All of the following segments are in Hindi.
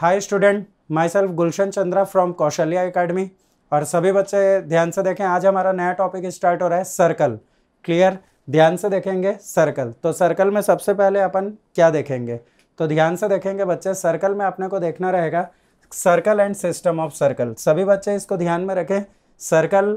hi student myself Gulshan Chandra from Kaushalya academy और सभी बच्चे ध्यान से देखें आज हमारा नया टॉपिक स्टार्ट हो रहा है सर्कल क्लियर ध्यान से देखेंगे सर्कल तो सर्कल में सबसे पहले अपन क्या देखेंगे तो ध्यान से देखेंगे बच्चे सर्कल में अपने को देखना रहेगा circle and system of circle सभी बच्चे इसको ध्यान में रखें सर्कल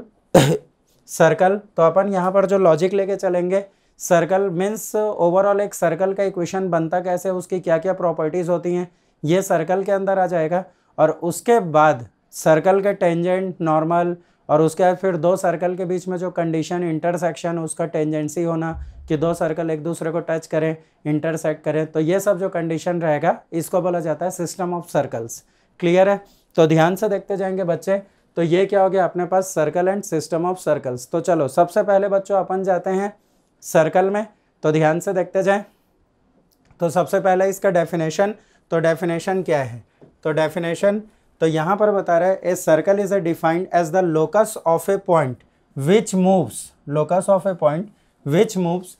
सर्कल तो अपन यहाँ पर जो लॉजिक लेके चलेंगे सर्कल मीन्स ओवरऑल एक सर्कल का इक्वेशन बनता कैसे उसकी क्या क्या प्रॉपर्टीज़ होती हैं ये सर्कल के अंदर आ जाएगा और उसके बाद सर्कल के टेंजेंट नॉर्मल और उसके बाद फिर दो सर्कल के बीच में जो कंडीशन इंटरसेक्शन उसका टेंजेंसी होना कि दो सर्कल एक दूसरे को टच करें इंटरसेक्ट करें तो ये सब जो कंडीशन रहेगा इसको बोला जाता है सिस्टम ऑफ सर्कल्स क्लियर है तो ध्यान से देखते जाएंगे बच्चे तो ये क्या हो गया अपने पास circle and system of circles तो चलो सबसे पहले बच्चों अपन जाते हैं सर्कल में तो ध्यान से देखते जाएं तो सबसे पहले इसका डेफिनेशन तो डेफिनेशन क्या है तो डेफिनेशन तो यहाँ पर बता रहा है a circle is a defined as the locus of a point which moves locus of a point which moves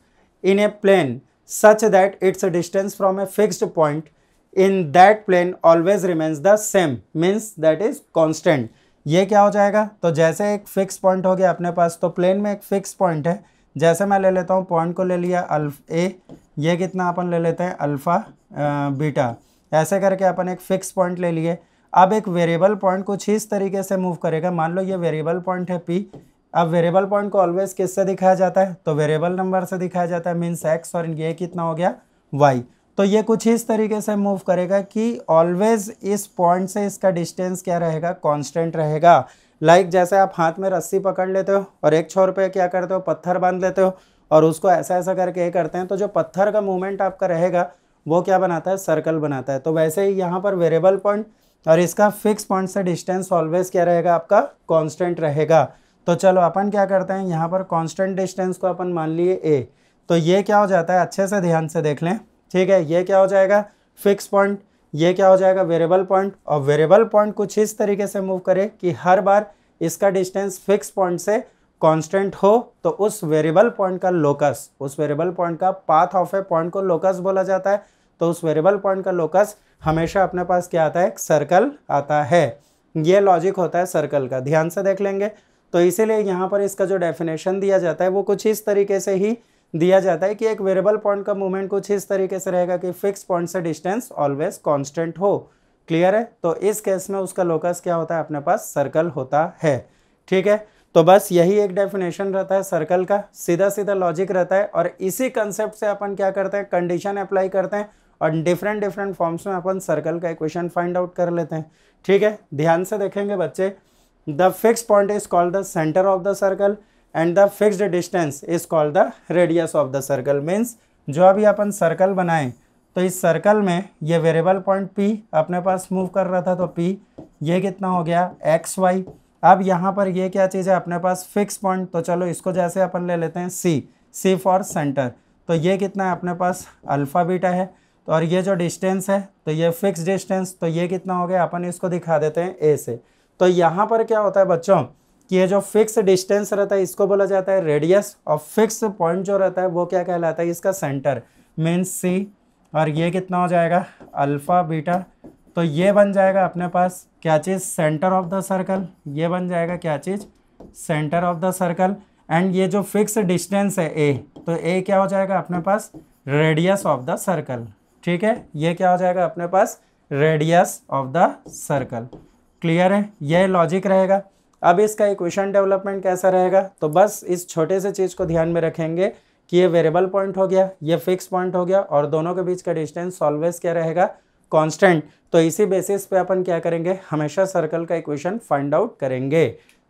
in a plane such that its a distance from a fixed point in that plane always remains the same means that is constant ये क्या हो जाएगा तो जैसे एक फिक्स पॉइंट हो गया अपने पास तो प्लेन में एक फिक्स पॉइंट है जैसे मैं ले लेता हूँ पॉइंट को ले लिया अल्फ ए ये कितना अपन ले लेते हैं अल्फ़ा बीटा ऐसे करके अपन एक फिक्स पॉइंट ले लिए अब एक वेरिएबल पॉइंट कुछ इस तरीके से मूव करेगा मान लो ये वेरिएबल पॉइंट है पी अब वेरिएबल पॉइंट को ऑलवेज किससे दिखाया जाता है तो वेरिएबल नंबर से दिखाया जाता है मीन्स एक्स और ये कितना हो गया वाई तो ये कुछ इस तरीके से मूव करेगा कि ऑलवेज इस पॉइंट से इसका डिस्टेंस क्या रहेगा कॉन्स्टेंट रहेगा लाइक like जैसे आप हाथ में रस्सी पकड़ लेते हो और एक छोर पे क्या करते हो पत्थर बांध लेते हो और उसको ऐसा ऐसा करके ये करते हैं तो जो पत्थर का मूवमेंट आपका रहेगा वो क्या बनाता है सर्कल बनाता है तो वैसे ही यहाँ पर वेरिएबल पॉइंट और इसका फिक्स पॉइंट से डिस्टेंस ऑलवेज क्या रहेगा आपका कांस्टेंट रहेगा तो चलो अपन क्या करते हैं यहाँ पर कांस्टेंट डिस्टेंस को अपन मान लिए ए तो ये क्या हो जाता है अच्छे से ध्यान से देख लें ठीक है ये क्या हो जाएगा फिक्स पॉइंट ये क्या हो जाएगा वेरिएबल पॉइंट और वेरिएबल पॉइंट कुछ इस तरीके से मूव करे कि हर बार इसका डिस्टेंस फिक्स पॉइंट से कांस्टेंट हो तो उस वेरिएबल पॉइंट का लोकस उस वेरिएबल पॉइंट का पाथ ऑफ ए पॉइंट को लोकस बोला जाता है तो उस वेरिएबल पॉइंट का लोकस हमेशा अपने पास क्या आता है एक सर्कल आता है ये लॉजिक होता है सर्कल का ध्यान से देख लेंगे तो इसीलिए यहाँ पर इसका जो डेफिनेशन दिया जाता है वो कुछ इस तरीके से ही दिया जाता है कि एक वेरिएबल पॉइंट का मूवमेंट कुछ इस तरीके से रहेगा कि फिक्स पॉइंट से डिस्टेंस ऑलवेज कांस्टेंट हो क्लियर है तो इस केस में उसका लोकस क्या होता है अपने पास सर्कल होता है ठीक है तो बस यही एक डेफिनेशन रहता है सर्कल का सीधा सीधा लॉजिक रहता है और इसी कंसेप्ट से अपन क्या करते हैं कंडीशन अप्लाई करते हैं और डिफरेंट डिफरेंट फॉर्म्स में अपन सर्कल का इक्वेशन फाइंड आउट कर लेते हैं ठीक है ध्यान से देखेंगे बच्चे the fix point is called the centre of the circle and the fixed distance is called the radius of the circle means जो अभी अपन सर्कल बनाए तो इस सर्कल में ये वेरिएबल पॉइंट पी अपने पास मूव कर रहा था तो पी ये कितना हो गया एक्स वाई अब यहाँ पर ये क्या चीज़ है अपने पास फिक्स पॉइंट तो चलो इसको जैसे अपन ले लेते हैं सी सी फॉर सेंटर तो ये कितना है अपने पास अल्फ़ा बीटा है तो और ये जो डिस्टेंस है तो ये फिक्स डिस्टेंस तो ये कितना हो गया अपन इसको दिखा देते हैं ए से तो यहाँ पर क्या होता है बच्चों कि ये जो फिक्स डिस्टेंस रहता है इसको बोला जाता है रेडियस और फिक्स पॉइंट जो रहता है वो क्या कहलाता है इसका सेंटर मीन्स सी और ये कितना हो जाएगा अल्फ़ा बीटा तो ये बन जाएगा अपने पास क्या चीज़ सेंटर ऑफ द सर्कल ये बन जाएगा क्या चीज़ centre of the circle and ये जो फिक्स डिस्टेंस है ए तो ए क्या हो जाएगा अपने पास रेडियस ऑफ द सर्कल ठीक है ये क्या हो जाएगा अपने पास radius of the circle clear है यह लॉजिक रहेगा अब इसका इक्वेशन डेवलपमेंट कैसा रहेगा तो बस इस छोटे से चीज़ को ध्यान में रखेंगे कि ये वेरिएबल पॉइंट हो गया ये फिक्स पॉइंट हो गया और दोनों के बीच का डिस्टेंस ऑलवेज क्या रहेगा कांस्टेंट तो इसी बेसिस पे अपन क्या करेंगे हमेशा सर्कल का इक्वेशन फाइंड आउट करेंगे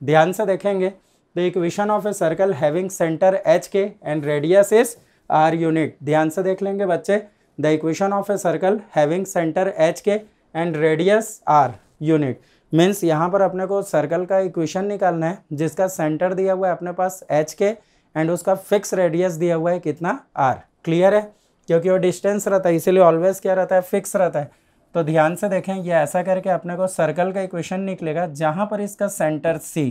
ध्यान से देखेंगे the equation of a circle having centre H K and radius is R unit ध्यान से देख लेंगे बच्चे the equation of a circle having centre H K and radius R unit means यहाँ पर अपने को सर्कल का इक्वेशन निकालना है जिसका सेंटर दिया हुआ है अपने पास एच के एंड उसका फिक्स रेडियस दिया हुआ है कितना आर क्लियर है क्योंकि वो डिस्टेंस रहता है इसीलिए ऑलवेज क्या रहता है फिक्स रहता है तो ध्यान से देखें ये ऐसा करके अपने को सर्कल का इक्वेशन निकलेगा जहाँ पर इसका सेंटर सी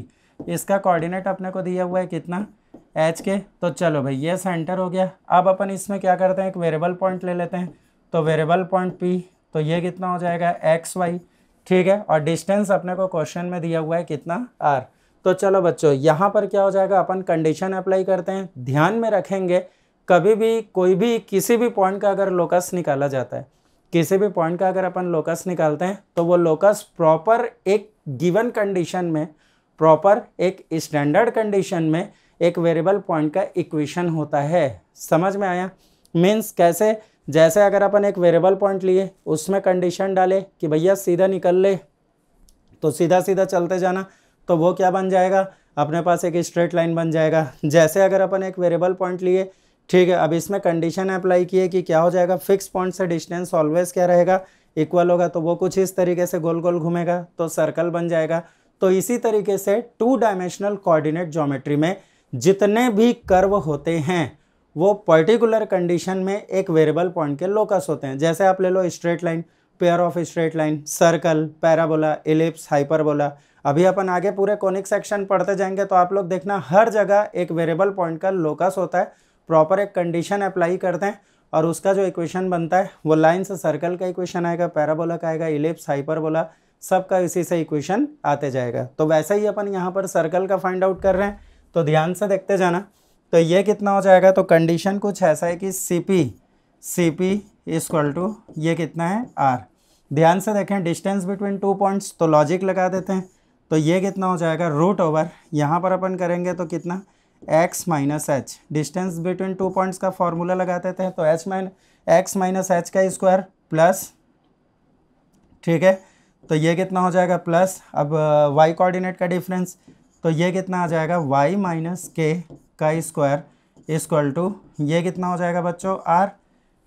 इसका कोऑर्डिनेट अपने को दिया हुआ है कितना एच के तो चलो भाई ये सेंटर हो गया अब अपन इसमें क्या करते हैं एक वेरिएबल पॉइंट ले लेते हैं तो वेरिएबल पॉइंट पी तो ये कितना हो जाएगा एक्स वाई ठीक है और डिस्टेंस अपने को क्वेश्चन में दिया हुआ है कितना आर तो चलो बच्चों यहाँ पर क्या हो जाएगा अपन कंडीशन अप्लाई करते हैं ध्यान में रखेंगे कभी भी कोई भी किसी भी पॉइंट का अगर लोकस निकाला जाता है किसी भी पॉइंट का अगर अपन लोकस निकालते हैं तो वो लोकस प्रॉपर एक गिवन कंडीशन में प्रॉपर एक स्टैंडर्ड कंडीशन में एक वेरिएबल पॉइंट का इक्वेशन होता है समझ में आया मीन्स कैसे जैसे अगर अपन एक वेरिएबल पॉइंट लिए उसमें कंडीशन डाले कि भैया सीधा निकल ले तो सीधा सीधा चलते जाना तो वो क्या बन जाएगा अपने पास एक स्ट्रेट लाइन बन जाएगा जैसे अगर अपन एक वेरिएबल पॉइंट लिए ठीक है अब इसमें कंडीशन अप्लाई की है कि क्या हो जाएगा फिक्स पॉइंट से डिस्टेंस ऑलवेज क्या रहेगा इक्वल होगा तो वो कुछ इस तरीके से गोल गोल घूमेगा तो सर्कल बन जाएगा तो इसी तरीके से टू डायमेंशनल कोऑर्डिनेट ज्योमेट्री में जितने भी कर्व होते हैं वो पर्टिकुलर कंडीशन में एक वेरिएबल पॉइंट के लोकस होते हैं जैसे आप ले लो straight line pair of straight line circle parabola ellipse hyperbola अभी अपन आगे पूरे कोनिक सेक्शन पढ़ते जाएंगे तो आप लोग देखना हर जगह एक वेरिएबल पॉइंट का लोकस होता है प्रॉपर एक कंडीशन अप्लाई करते हैं और उसका जो इक्वेशन बनता है वो लाइन से सर्कल का इक्वेशन आएगा पैराबोला का आएगा इलेप्स हाइपरबोला का इसी से इक्वेशन आते जाएगा तो वैसा ही अपन यहाँ पर सर्कल का फाइंड आउट कर रहे हैं तो ध्यान से देखते जाना तो ये कितना हो जाएगा तो कंडीशन कुछ ऐसा है कि C P C P equal to ये कितना है आर ध्यान से देखें डिस्टेंस बिटवीन टू पॉइंट्स तो लॉजिक लगा देते हैं तो ये कितना हो जाएगा रूट ओवर यहाँ पर अपन करेंगे तो कितना X minus H distance between two points का फॉर्मूला लगा देते हैं तो एच माइन एक्स माइनस एच का स्क्वायर प्लस ठीक है तो ये कितना हो जाएगा प्लस अब वाई uh, कोऑर्डिनेट का डिफरेंस तो ये कितना आ जाएगा वाई माइनस के का स्क्वायर इक्वल टू ये कितना हो जाएगा बच्चों आर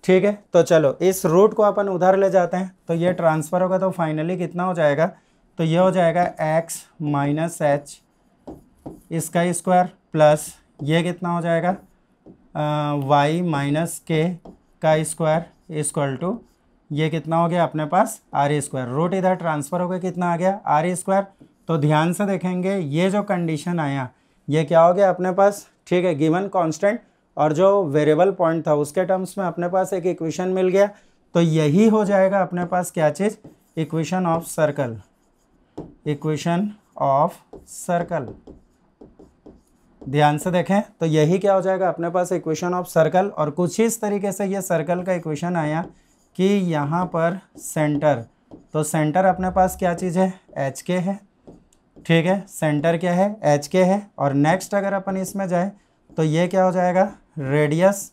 ठीक है तो चलो इस रूट को अपन उधर ले जाते हैं तो ये ट्रांसफ़र होगा तो फाइनली कितना हो जाएगा तो ये हो जाएगा एक्स माइनस एच इसका स्क्वायर प्लस ये कितना हो जाएगा वाई माइनस के का स्क्वायर इक्वल टू ये कितना हो गया अपने पास आर स्क्वायर रूट इधर ट्रांसफ़र हो गया कितना आ गया आर स्क्वायर तो ध्यान से देखेंगे ये जो कंडीशन आया ये क्या हो गया अपने पास ठीक है गिवन कांस्टेंट और जो वेरिएबल पॉइंट था उसके टर्म्स में अपने पास एक इक्वेशन मिल गया तो यही हो जाएगा अपने पास क्या चीज़ equation of circle equation of circle ध्यान से देखें तो यही क्या हो जाएगा अपने पास इक्वेशन ऑफ सर्कल और कुछ इस तरीके से ये सर्कल का इक्वेशन आया कि यहाँ पर सेंटर तो सेंटर अपने पास क्या चीज़ है एच के है ठीक है सेंटर क्या है एच के है और नेक्स्ट अगर अपन इसमें जाए तो ये क्या हो जाएगा रेडियस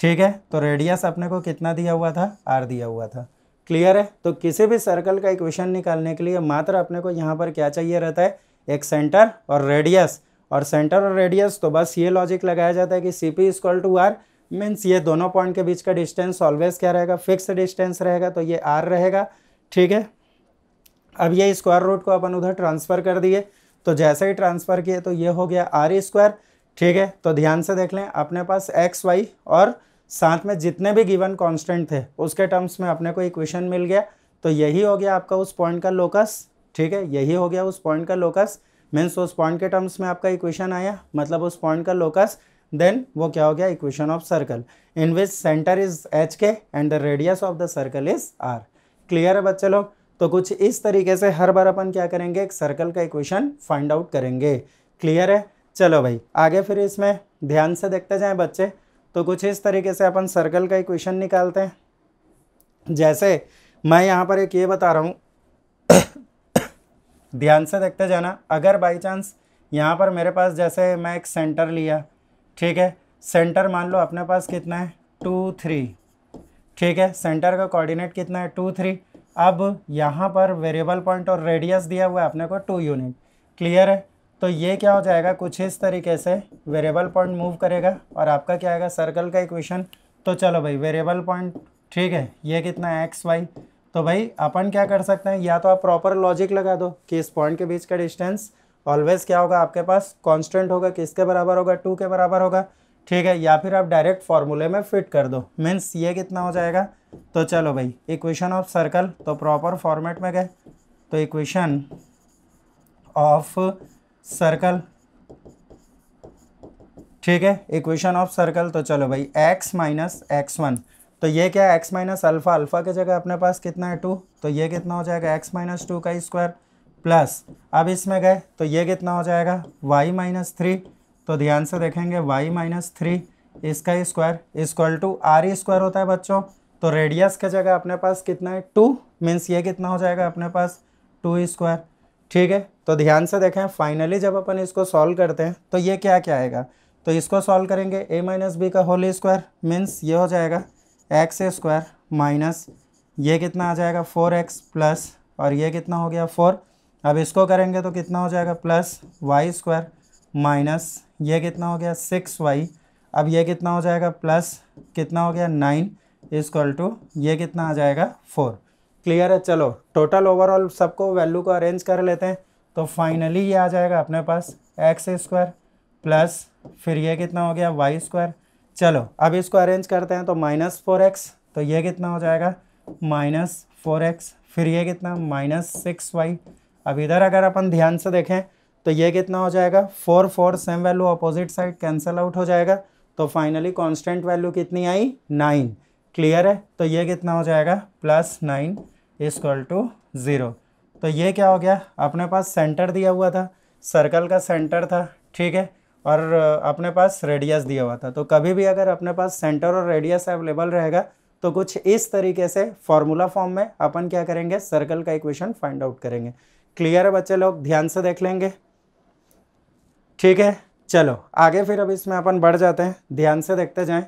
ठीक है तो रेडियस अपने को कितना दिया हुआ था आर दिया हुआ था क्लियर है तो किसी भी सर्कल का इक्वेशन निकालने के लिए मात्र अपने को यहाँ पर क्या चाहिए रहता है एक सेंटर और रेडियस और सेंटर और रेडियस तो बस ये लॉजिक लगाया जाता है कि C P equal to R means ये दोनों पॉइंट के बीच का डिस्टेंस ऑलवेज क्या रहेगा फिक्स डिस्टेंस रहेगा तो ये आर रहेगा ठीक है अब ये स्क्वायर रूट को अपन उधर ट्रांसफ़र कर दिए तो जैसे ही ट्रांसफ़र किए तो ये हो गया आर स्क्वायर ठीक है तो ध्यान से देख लें अपने पास एक्स वाई और साथ में जितने भी गिवन कांस्टेंट थे उसके टर्म्स में अपने को इक्वेशन मिल गया तो यही हो गया आपका उस पॉइंट का लोकस ठीक है यही हो गया उस पॉइंट का लोकस मीन्स उस पॉइंट के टर्म्स में आपका इक्वेशन आया मतलब उस पॉइंट का लोकस देन वो क्या हो गया equation of circle in which centre is H K and the radius of the circle is R clear है बच्चे लोग तो कुछ इस तरीके से हर बार अपन क्या करेंगे एक सर्कल का इक्वेशन फाइंड आउट करेंगे क्लियर है चलो भाई आगे फिर इसमें ध्यान से देखते जाएं बच्चे तो कुछ इस तरीके से अपन सर्कल का इक्वेशन निकालते हैं जैसे मैं यहाँ पर एक ये बता रहा हूँ ध्यान से देखते जाना अगर बाई चांस यहाँ पर मेरे पास जैसे मैं एक सेंटर लिया ठीक है सेंटर मान लो अपने पास कितना है टू थ्री ठीक है सेंटर का कोऑर्डिनेट कितना है टू थ्री अब यहाँ पर वेरिएबल पॉइंट और रेडियस दिया हुआ है अपने को टू यूनिट क्लियर है तो ये क्या हो जाएगा कुछ इस तरीके से वेरिएबल पॉइंट मूव करेगा और आपका क्या आएगा सर्कल का इक्वेशन तो चलो भाई वेरिएबल पॉइंट ठीक है ये कितना है एक्स वाई तो भाई अपन क्या कर सकते हैं या तो आप प्रॉपर लॉजिक लगा दो कि इस पॉइंट के बीच का डिस्टेंस ऑलवेज क्या होगा आपके पास कांस्टेंट होगा किसके बराबर होगा टू के बराबर होगा ठीक है या फिर आप डायरेक्ट फॉर्मूले में फिट कर दो मीन्स ये कितना हो जाएगा तो चलो भाई इक्वेशन ऑफ सर्कल तो प्रॉपर फॉर्मेट में गए तो इक्वेशन ऑफ सर्कल ठीक है इक्वेशन ऑफ सर्कल तो चलो भाई एक्स माइनस एक्स वन तो ये क्या है एक्स माइनस अल्फ़ा अल्फ़ा की जगह अपने पास कितना है टू तो ये कितना हो जाएगा एक्स माइनस टू का स्क्वायर प्लस अब इसमें गए तो ये कितना हो जाएगा वाई माइनस थ्री तो ध्यान से देखेंगे वाई माइनस थ्री इसका square equal to R square होता है बच्चों तो रेडियस के जगह अपने पास कितना है टू मीन्स ये कितना हो जाएगा अपने पास टू स्क्वायर ठीक है तो ध्यान से देखें फाइनली जब अपन इसको सॉल्व करते हैं तो ये क्या क्या आएगा तो इसको सॉल्व करेंगे ए माइनस बी का होल स्क्वायर मीन्स ये हो जाएगा एक्स स्क्वायर माइनस ये कितना आ जाएगा फोर एक्स प्लस और ये कितना हो गया फोर अब इसको करेंगे तो कितना हो जाएगा प्लस वाई स्क्वायर माइनस ये कितना हो गया सिक्स वाई अब ये कितना हो जाएगा प्लस कितना हो गया नाइन इजक्वल टू ये कितना आ जाएगा फोर क्लियर है चलो टोटल ओवरऑल सबको वैल्यू को अरेंज कर लेते हैं तो फाइनली ये आ जाएगा अपने पास एक्स स्क्वायर प्लस फिर ये कितना हो गया वाई स्क्वायर चलो अब इसको अरेंज करते हैं तो माइनस फोर एक्स तो ये कितना हो जाएगा माइनस फोर एक्स फिर ये कितना माइनस सिक्स वाई अब इधर अगर अपन ध्यान से देखें तो ये कितना हो जाएगा four four same value opposite side cancel out हो जाएगा तो फाइनली कॉन्स्टेंट वैल्यू कितनी आई नाइन क्लियर है तो ये कितना हो जाएगा plus nine equal to zero तो ये क्या हो गया अपने पास सेंटर दिया हुआ था सर्कल का सेंटर था ठीक है और अपने पास रेडियस दिया हुआ था तो कभी भी अगर अपने पास सेंटर और रेडियस अवेलेबल रहेगा तो कुछ इस तरीके से फॉर्मूला फॉर्म में अपन क्या करेंगे सर्कल का इक्वेशन फाइंड आउट करेंगे क्लियर है बच्चे लोग ध्यान से देख लेंगे ठीक है चलो आगे फिर अब इसमें अपन बढ़ जाते हैं ध्यान से देखते जाएं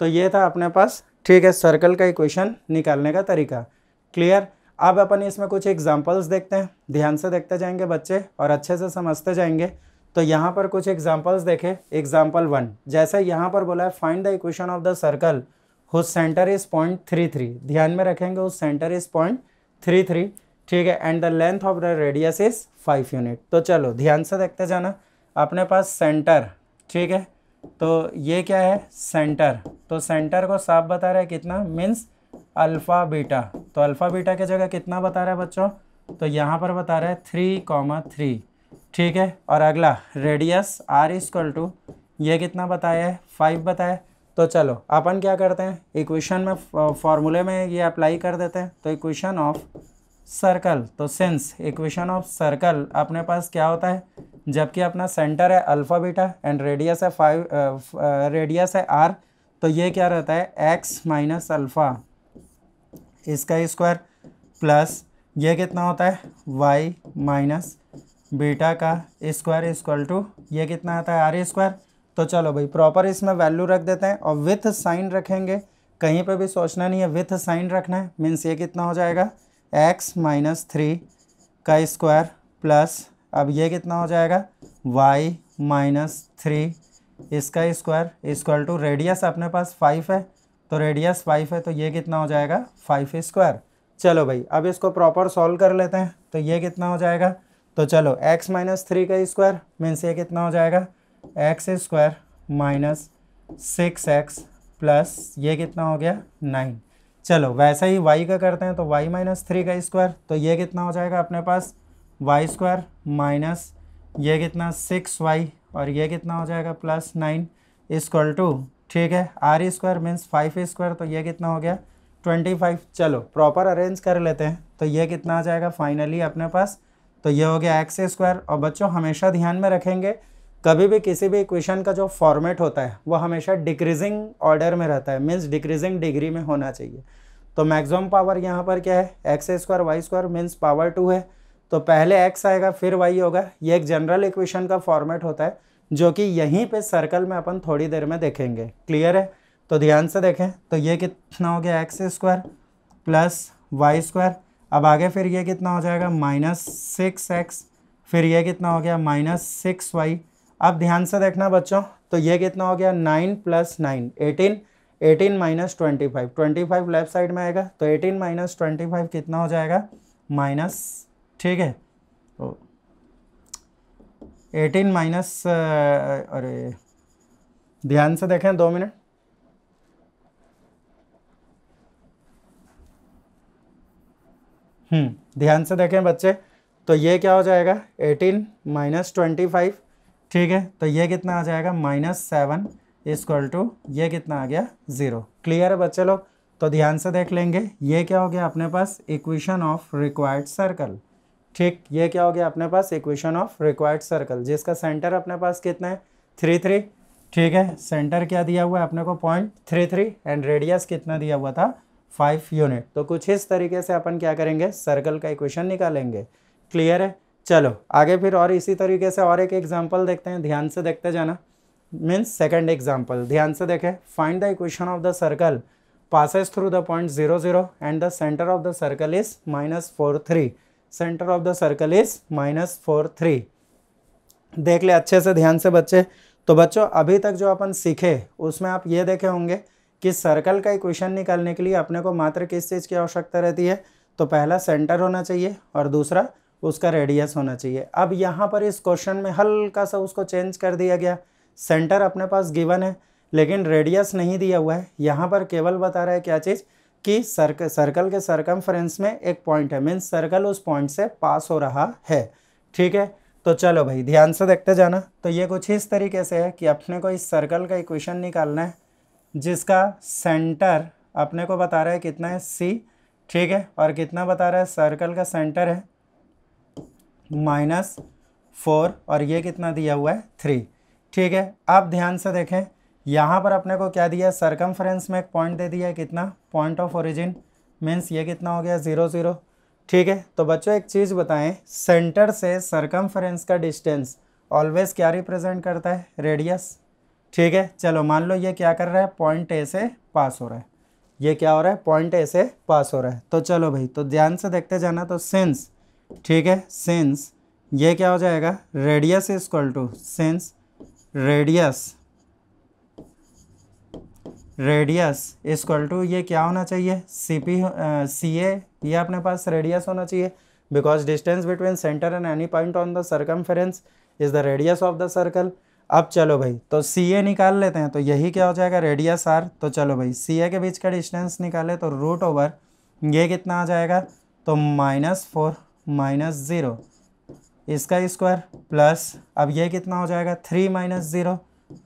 तो ये था अपने पास ठीक है सर्कल का इक्वेशन निकालने का तरीका क्लियर अब अपन इसमें कुछ एग्जाम्पल्स देखते हैं ध्यान से देखते जाएंगे बच्चे और अच्छे से समझते जाएंगे तो यहाँ पर कुछ एग्जाम्पल्स देखें एग्जाम्पल वन जैसा यहाँ पर बोला है find the equation of the circle who centre is point three three ध्यान में रखेंगे उस centre is point three three ठीक है and the length of the radius is five unit तो चलो ध्यान से देखते जाना अपने पास सेंटर ठीक है तो ये क्या है सेंटर तो सेंटर को साफ बता रहा है कितना मीन्स अल्फ़ा बीटा तो अल्फ़ा बीटा की जगह कितना बता रहा है बच्चों तो यहाँ पर बता रहा है थ्री कॉमा थ्री ठीक है और अगला रेडियस आर इजक्ल टू ये कितना बताया है फाइव बताया तो चलो अपन क्या करते हैं इक्वेशन में फॉर्मूले में ये अप्लाई कर देते हैं तो इक्वेशन ऑफ सर्कल तो सेंस इक्वेशन ऑफ सर्कल अपने पास क्या होता है जबकि अपना सेंटर है अल्फ़ा बीटा एंड रेडियस है फाइव रेडियस है आर तो ये क्या रहता है एक्स माइनस अल्फ़ा इसका स्क्वायर प्लस ये कितना होता है वाई माइनस बीटा का स्क्वायर इक्वल टू ये कितना आता है आर स्क्वायर तो चलो भाई प्रॉपर इसमें वैल्यू रख देते हैं और विथ साइन रखेंगे कहीं पर भी सोचना नहीं है विथ साइन रखना है मीन्स ये कितना हो जाएगा एक्स माइनस थ्री का स्क्वायर प्लस अब ये कितना हो जाएगा वाई माइनस थ्री इसका स्क्वायर इक्वल टू रेडियस अपने पास फाइव है तो रेडियस फाइव है तो ये कितना हो जाएगा फाइव स्क्वायर चलो भाई अब इसको प्रॉपर सॉल्व कर लेते हैं तो ये कितना हो जाएगा तो चलो x माइनस थ्री का स्क्वायर मीन्स ये कितना हो जाएगा X square minus six X plus ये कितना हो गया नाइन चलो वैसा ही y का करते हैं तो y माइनस थ्री का स्क्वायर तो ये कितना हो जाएगा अपने पास वाई स्क्वायर माइनस ये कितना सिक्स वाई और ये कितना हो जाएगा प्लस नाइन इजक्वल टू ठीक है R square means five square तो ये कितना हो गया ट्वेंटी फाइव चलो प्रॉपर अरेंज कर लेते हैं तो ये कितना आ जाएगा फाइनली अपने पास तो ये हो गया एक्स स्क्वायर और बच्चों हमेशा ध्यान में रखेंगे कभी भी किसी भी इक्वेशन का जो फॉर्मेट होता है वो हमेशा डिक्रीजिंग ऑर्डर में रहता है मीन्स डिक्रीजिंग डिग्री में होना चाहिए तो मैक्सिमम पावर यहाँ पर क्या है X square Y square means power two है तो पहले एक्स आएगा फिर वाई होगा ये एक जनरल इक्वेशन का फॉर्मेट होता है जो कि यहीं पर सर्कल में अपन थोड़ी देर में देखेंगे क्लियर है तो ध्यान से देखें तो ये कितना हो गया X square plus Y square अब आगे फिर ये कितना हो जाएगा माइनस सिक्स एक्स फिर ये कितना हो गया माइनस सिक्स वाई अब ध्यान से देखना बच्चों तो ये कितना हो गया nine plus nine eighteen eighteen minus twenty five twenty five left side में आएगा तो एटीन माइनस ट्वेंटी फाइव कितना हो जाएगा माइनस ठीक है तो एटीन माइनस अरे ध्यान से देखें दो मिनट हम्म, ध्यान से देखें बच्चे तो ये क्या हो जाएगा एटीन माइनस ट्वेंटी फाइव ठीक है तो ये कितना आ जाएगा माइनस सेवन इजक्वल टू ये कितना आ गया ज़ीरो क्लियर है बच्चे लोग तो ध्यान से देख लेंगे ये क्या हो गया अपने पास इक्वेशन ऑफ रिक्वायर्ड सर्कल ठीक ये क्या हो गया अपने पास इक्वेशन ऑफ रिक्वायर्ड सर्कल जिसका सेंटर अपने पास कितना है थ्री थ्री ठीक है सेंटर क्या दिया हुआ है अपने को point three three and radius कितना दिया हुआ था फाइव यूनिट तो कुछ इस तरीके से अपन क्या करेंगे सर्कल का इक्वेशन निकालेंगे क्लियर है चलो आगे फिर और इसी तरीके से और एक एग्जाम्पल देखते हैं ध्यान से देखते जाना मीन्स सेकेंड एग्जाम्पल ध्यान से देखें find the equation of the circle passes through the point zero zero and the centre of the circle is minus four three centre of the circle is minus four three देख ले अच्छे से ध्यान से बच्चे तो बच्चों अभी तक जो अपन सीखे उसमें आप ये देखे होंगे कि सर्कल का इक्वेशन निकालने के लिए अपने को मात्र किस चीज़ की आवश्यकता रहती है तो पहला सेंटर होना चाहिए और दूसरा उसका रेडियस होना चाहिए अब यहाँ पर इस क्वेश्चन में हल्का सा उसको चेंज कर दिया गया सेंटर अपने पास गिवन है लेकिन रेडियस नहीं दिया हुआ है यहाँ पर केवल बता रहा है क्या चीज़ कि सर्क सर्कल के सर्कमफ्रेंस में एक पॉइंट है मीन्स सर्कल उस पॉइंट से पास हो रहा है ठीक है तो चलो भाई ध्यान से देखते जाना तो ये कुछ इस तरीके से है कि अपने को इस सर्कल का इक्वेशन निकालना है जिसका सेंटर अपने को बता रहा है कितना है सी ठीक है और कितना बता रहा है सर्कल का सेंटर है माइनस फोर और ये कितना दिया हुआ है थ्री ठीक है आप ध्यान से देखें यहाँ पर अपने को क्या दिया है सर्कम में एक पॉइंट दे दिया है कितना पॉइंट ऑफ ओरिजिन मीन्स ये कितना हो गया ज़ीरो ज़ीरो ठीक है तो बच्चों एक चीज़ बताएं सेंटर से सर्कम का डिस्टेंस ऑलवेज क्या रिप्रेजेंट करता है रेडियस ठीक है चलो मान लो ये क्या कर रहा है पॉइंट ए से पास हो रहा है ये क्या हो रहा है पॉइंट ए से पास हो रहा है तो चलो भाई तो ध्यान से देखते जाना तो सेंस ठीक है सेंस ये क्या हो जाएगा radius is equal to since radius radius is equal to ये क्या होना चाहिए सी पी सी ए ये अपने पास रेडियस होना चाहिए because distance between centre and any point on the circumference is the radius of the circle अब चलो भाई तो सी ए निकाल लेते हैं तो यही क्या हो जाएगा रेडियस आर तो चलो भाई सी ए के बीच का डिस्टेंस निकाले तो रूट ओवर ये कितना आ जाएगा तो माइनस फोर माइनस ज़ीरो इसका स्क्वायर प्लस अब ये कितना हो जाएगा थ्री माइनस ज़ीरो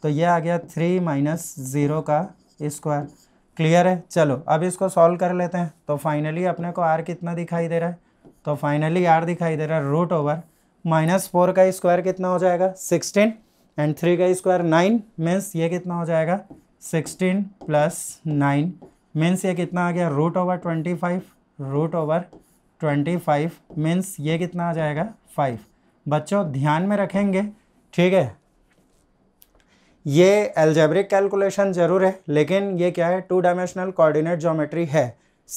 तो ये आ गया थ्री माइनस ज़ीरो का स्क्वायर क्लियर है चलो अब इसको सॉल्व कर लेते हैं तो फाइनली अपने को आर कितना दिखाई दे रहा है तो फाइनली आर दिखाई दे रहा है रूट ओवर माइनस फोर का स्क्वायर कितना हो जाएगा सिक्सटीन एंड थ्री का स्क्वायर नाइन मीन्स ये कितना हो जाएगा सिक्सटीन प्लस नाइन मीन्स ये कितना आ गया root over twenty five root over twenty five means ये कितना आ जाएगा फाइव बच्चों ध्यान में रखेंगे ठीक है ये एल्जेब्रिक कैलकुलेशन ज़रूर है लेकिन ये क्या है टू डायमेंशनल कोऑर्डिनेट ज्योमेट्री है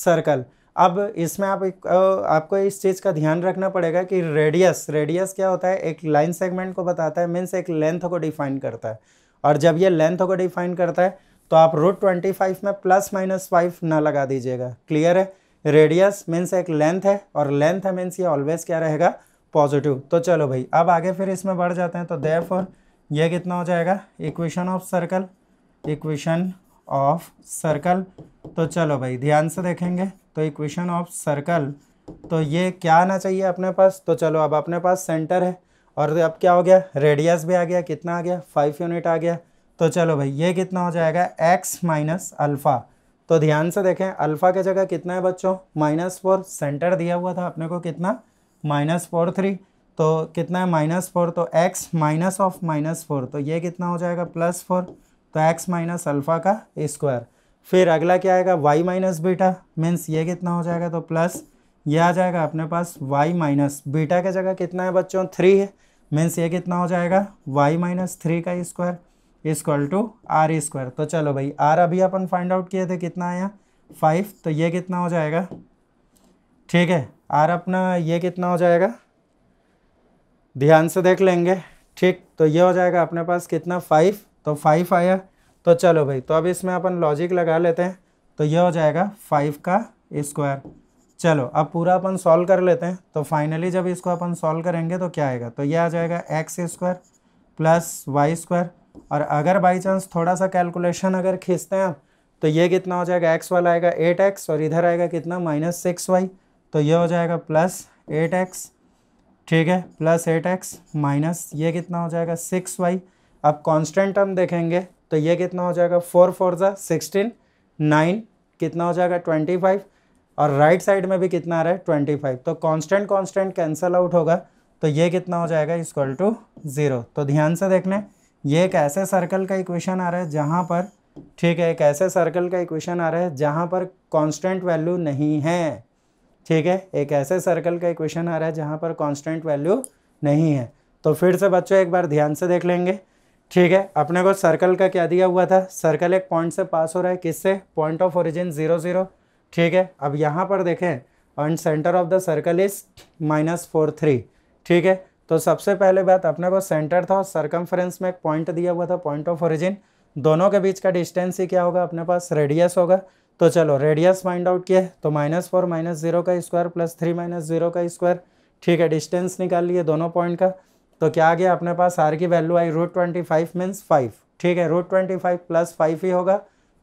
सर्कल अब इसमें आप एक आपको इस चीज़ का ध्यान रखना पड़ेगा कि रेडियस रेडियस क्या होता है एक लाइन सेगमेंट को बताता है मीन्स एक लेंथ को डिफाइन करता है और जब ये लेंथ को डिफाइन करता है तो आप रूट ट्वेंटी फाइव में प्लस माइनस फाइव ना लगा दीजिएगा क्लियर है रेडियस मीन्स एक लेंथ है और लेंथ है मीन्स ये ऑलवेज क्या रहेगा पॉजिटिव तो चलो भाई अब आगे फिर इसमें बढ़ जाते हैं तो देयरफॉर ये कितना हो जाएगा equation of circle equation of circle तो चलो भाई ध्यान से देखेंगे तो इक्वेशन ऑफ सर्कल तो ये क्या आना चाहिए अपने पास तो चलो अब अपने पास सेंटर है और तो अब क्या हो गया रेडियस भी आ गया कितना आ गया फाइव यूनिट आ गया तो चलो भाई ये कितना हो जाएगा एक्स माइनस अल्फ़ा तो ध्यान से देखें अल्फ़ा की जगह कितना है बच्चों माइनस फोर सेंटर दिया हुआ था अपने को कितना माइनस फोर थ्री तो कितना है माइनस फोर तो X minus of minus four तो ये कितना हो जाएगा प्लस फोर तो एक्स माइनस अल्फ़ा का स्क्वायर फिर अगला क्या आएगा वाई माइनस बीटा मीन्स ये कितना हो जाएगा तो प्लस ये आ जाएगा अपने पास वाई माइनस बीटा की जगह कितना है बच्चों थ्री है मीन्स ये कितना हो जाएगा वाई माइनस थ्री का square equal to R square तो चलो भाई आर अभी अपन फाइंड आउट किए थे कितना आया फाइव तो ये कितना हो जाएगा ठीक है आर अपना ये कितना हो जाएगा ध्यान से देख लेंगे ठीक तो ये हो जाएगा अपने पास कितना फाइव तो फाइव आया तो चलो भाई तो अब इसमें अपन लॉजिक लगा लेते हैं तो यह हो जाएगा फाइव का स्क्वायर चलो अब पूरा अपन सॉल्व कर लेते हैं तो फाइनली जब इसको अपन सॉल्व करेंगे तो क्या आएगा तो यह आ जाएगा X square plus Y square और अगर बाई चांस थोड़ा सा कैलकुलेशन अगर खींचते हैं आप तो ये कितना हो जाएगा एक्स वाला आएगा एट एक्स और इधर आएगा कितना माइनस सिक्स वाई तो ये हो जाएगा प्लस एट एक्स ठीक है प्लस एट एक्स माइनस ये कितना हो जाएगा सिक्स वाई अब कॉन्स्टेंट हम देखेंगे तो ये कितना हो जाएगा फोर फोर ज़ा सिक्सटीन नाइन कितना हो जाएगा ट्वेंटी फाइव और राइट साइड में भी कितना आ रहा है ट्वेंटी फाइव तो कांस्टेंट कांस्टेंट कैंसल आउट होगा तो ये कितना हो जाएगा इक्वल टू ज़ीरो तो ध्यान से देख लें ये एक ऐसे सर्कल का इक्वेशन आ रहा है जहाँ पर ठीक है एक ऐसे सर्कल का इक्वेशन आ रहा है जहाँ पर कॉन्स्टेंट वैल्यू नहीं है ठीक है एक ऐसे सर्कल का इक्वेशन आ रहा है जहाँ पर कॉन्स्टेंट वैल्यू नहीं है तो फिर से बच्चों एक बार ध्यान से देख लेंगे ठीक है अपने को सर्कल का क्या दिया हुआ था सर्कल एक पॉइंट से पास हो रहा है किससे point of origin zero zero ठीक है अब यहाँ पर देखें and centre of the circle is minus four three ठीक है तो सबसे पहले बात अपने को सेंटर था और में एक पॉइंट दिया हुआ था पॉइंट ऑफ ओरिजिन दोनों के बीच का डिस्टेंस ही क्या होगा अपने पास रेडियस होगा तो चलो रेडियस फाइंड आउट किया तो माइनस फोर माइनस जीरो का square plus three minus zero का स्क्वायर ठीक है डिस्टेंस निकाल लिए दोनों पॉइंट का तो क्या आ गया अपने पास आर की वैल्यू आई root twenty five means five ठीक है root twenty five plus five ही होगा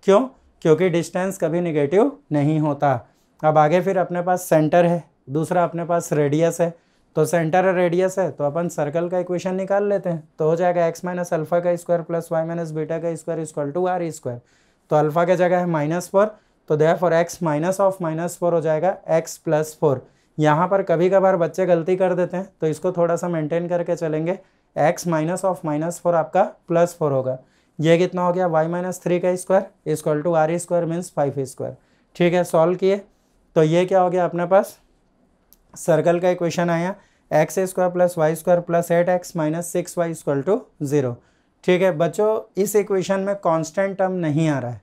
क्यों क्योंकि डिस्टेंस कभी निगेटिव नहीं होता अब आगे फिर अपने पास सेंटर है दूसरा अपने पास रेडियस है तो सेंटर और रेडियस है तो अपन सर्कल का इक्वेशन निकाल लेते हैं तो हो जाएगा एक्स माइनस अल्फा का square plus Y minus beta का square equal to R square तो अल्फा का जगह है माइनस फोर तो there for X minus of minus four हो जाएगा एक्स प्लस फोर यहाँ पर कभी कभार बच्चे गलती कर देते हैं तो इसको थोड़ा सा मेंटेन करके चलेंगे X minus of minus four आपका प्लस फोर होगा ये कितना हो गया वाई माइनस थ्री का square equal to R square means five square ठीक है सॉल्व किए तो ये क्या हो गया अपने पास सर्कल का इक्वेशन आया X square plus Y square plus eight X minus six Y equal to zero ठीक है बच्चों इस इक्वेशन में कांस्टेंट टर्म नहीं आ रहा है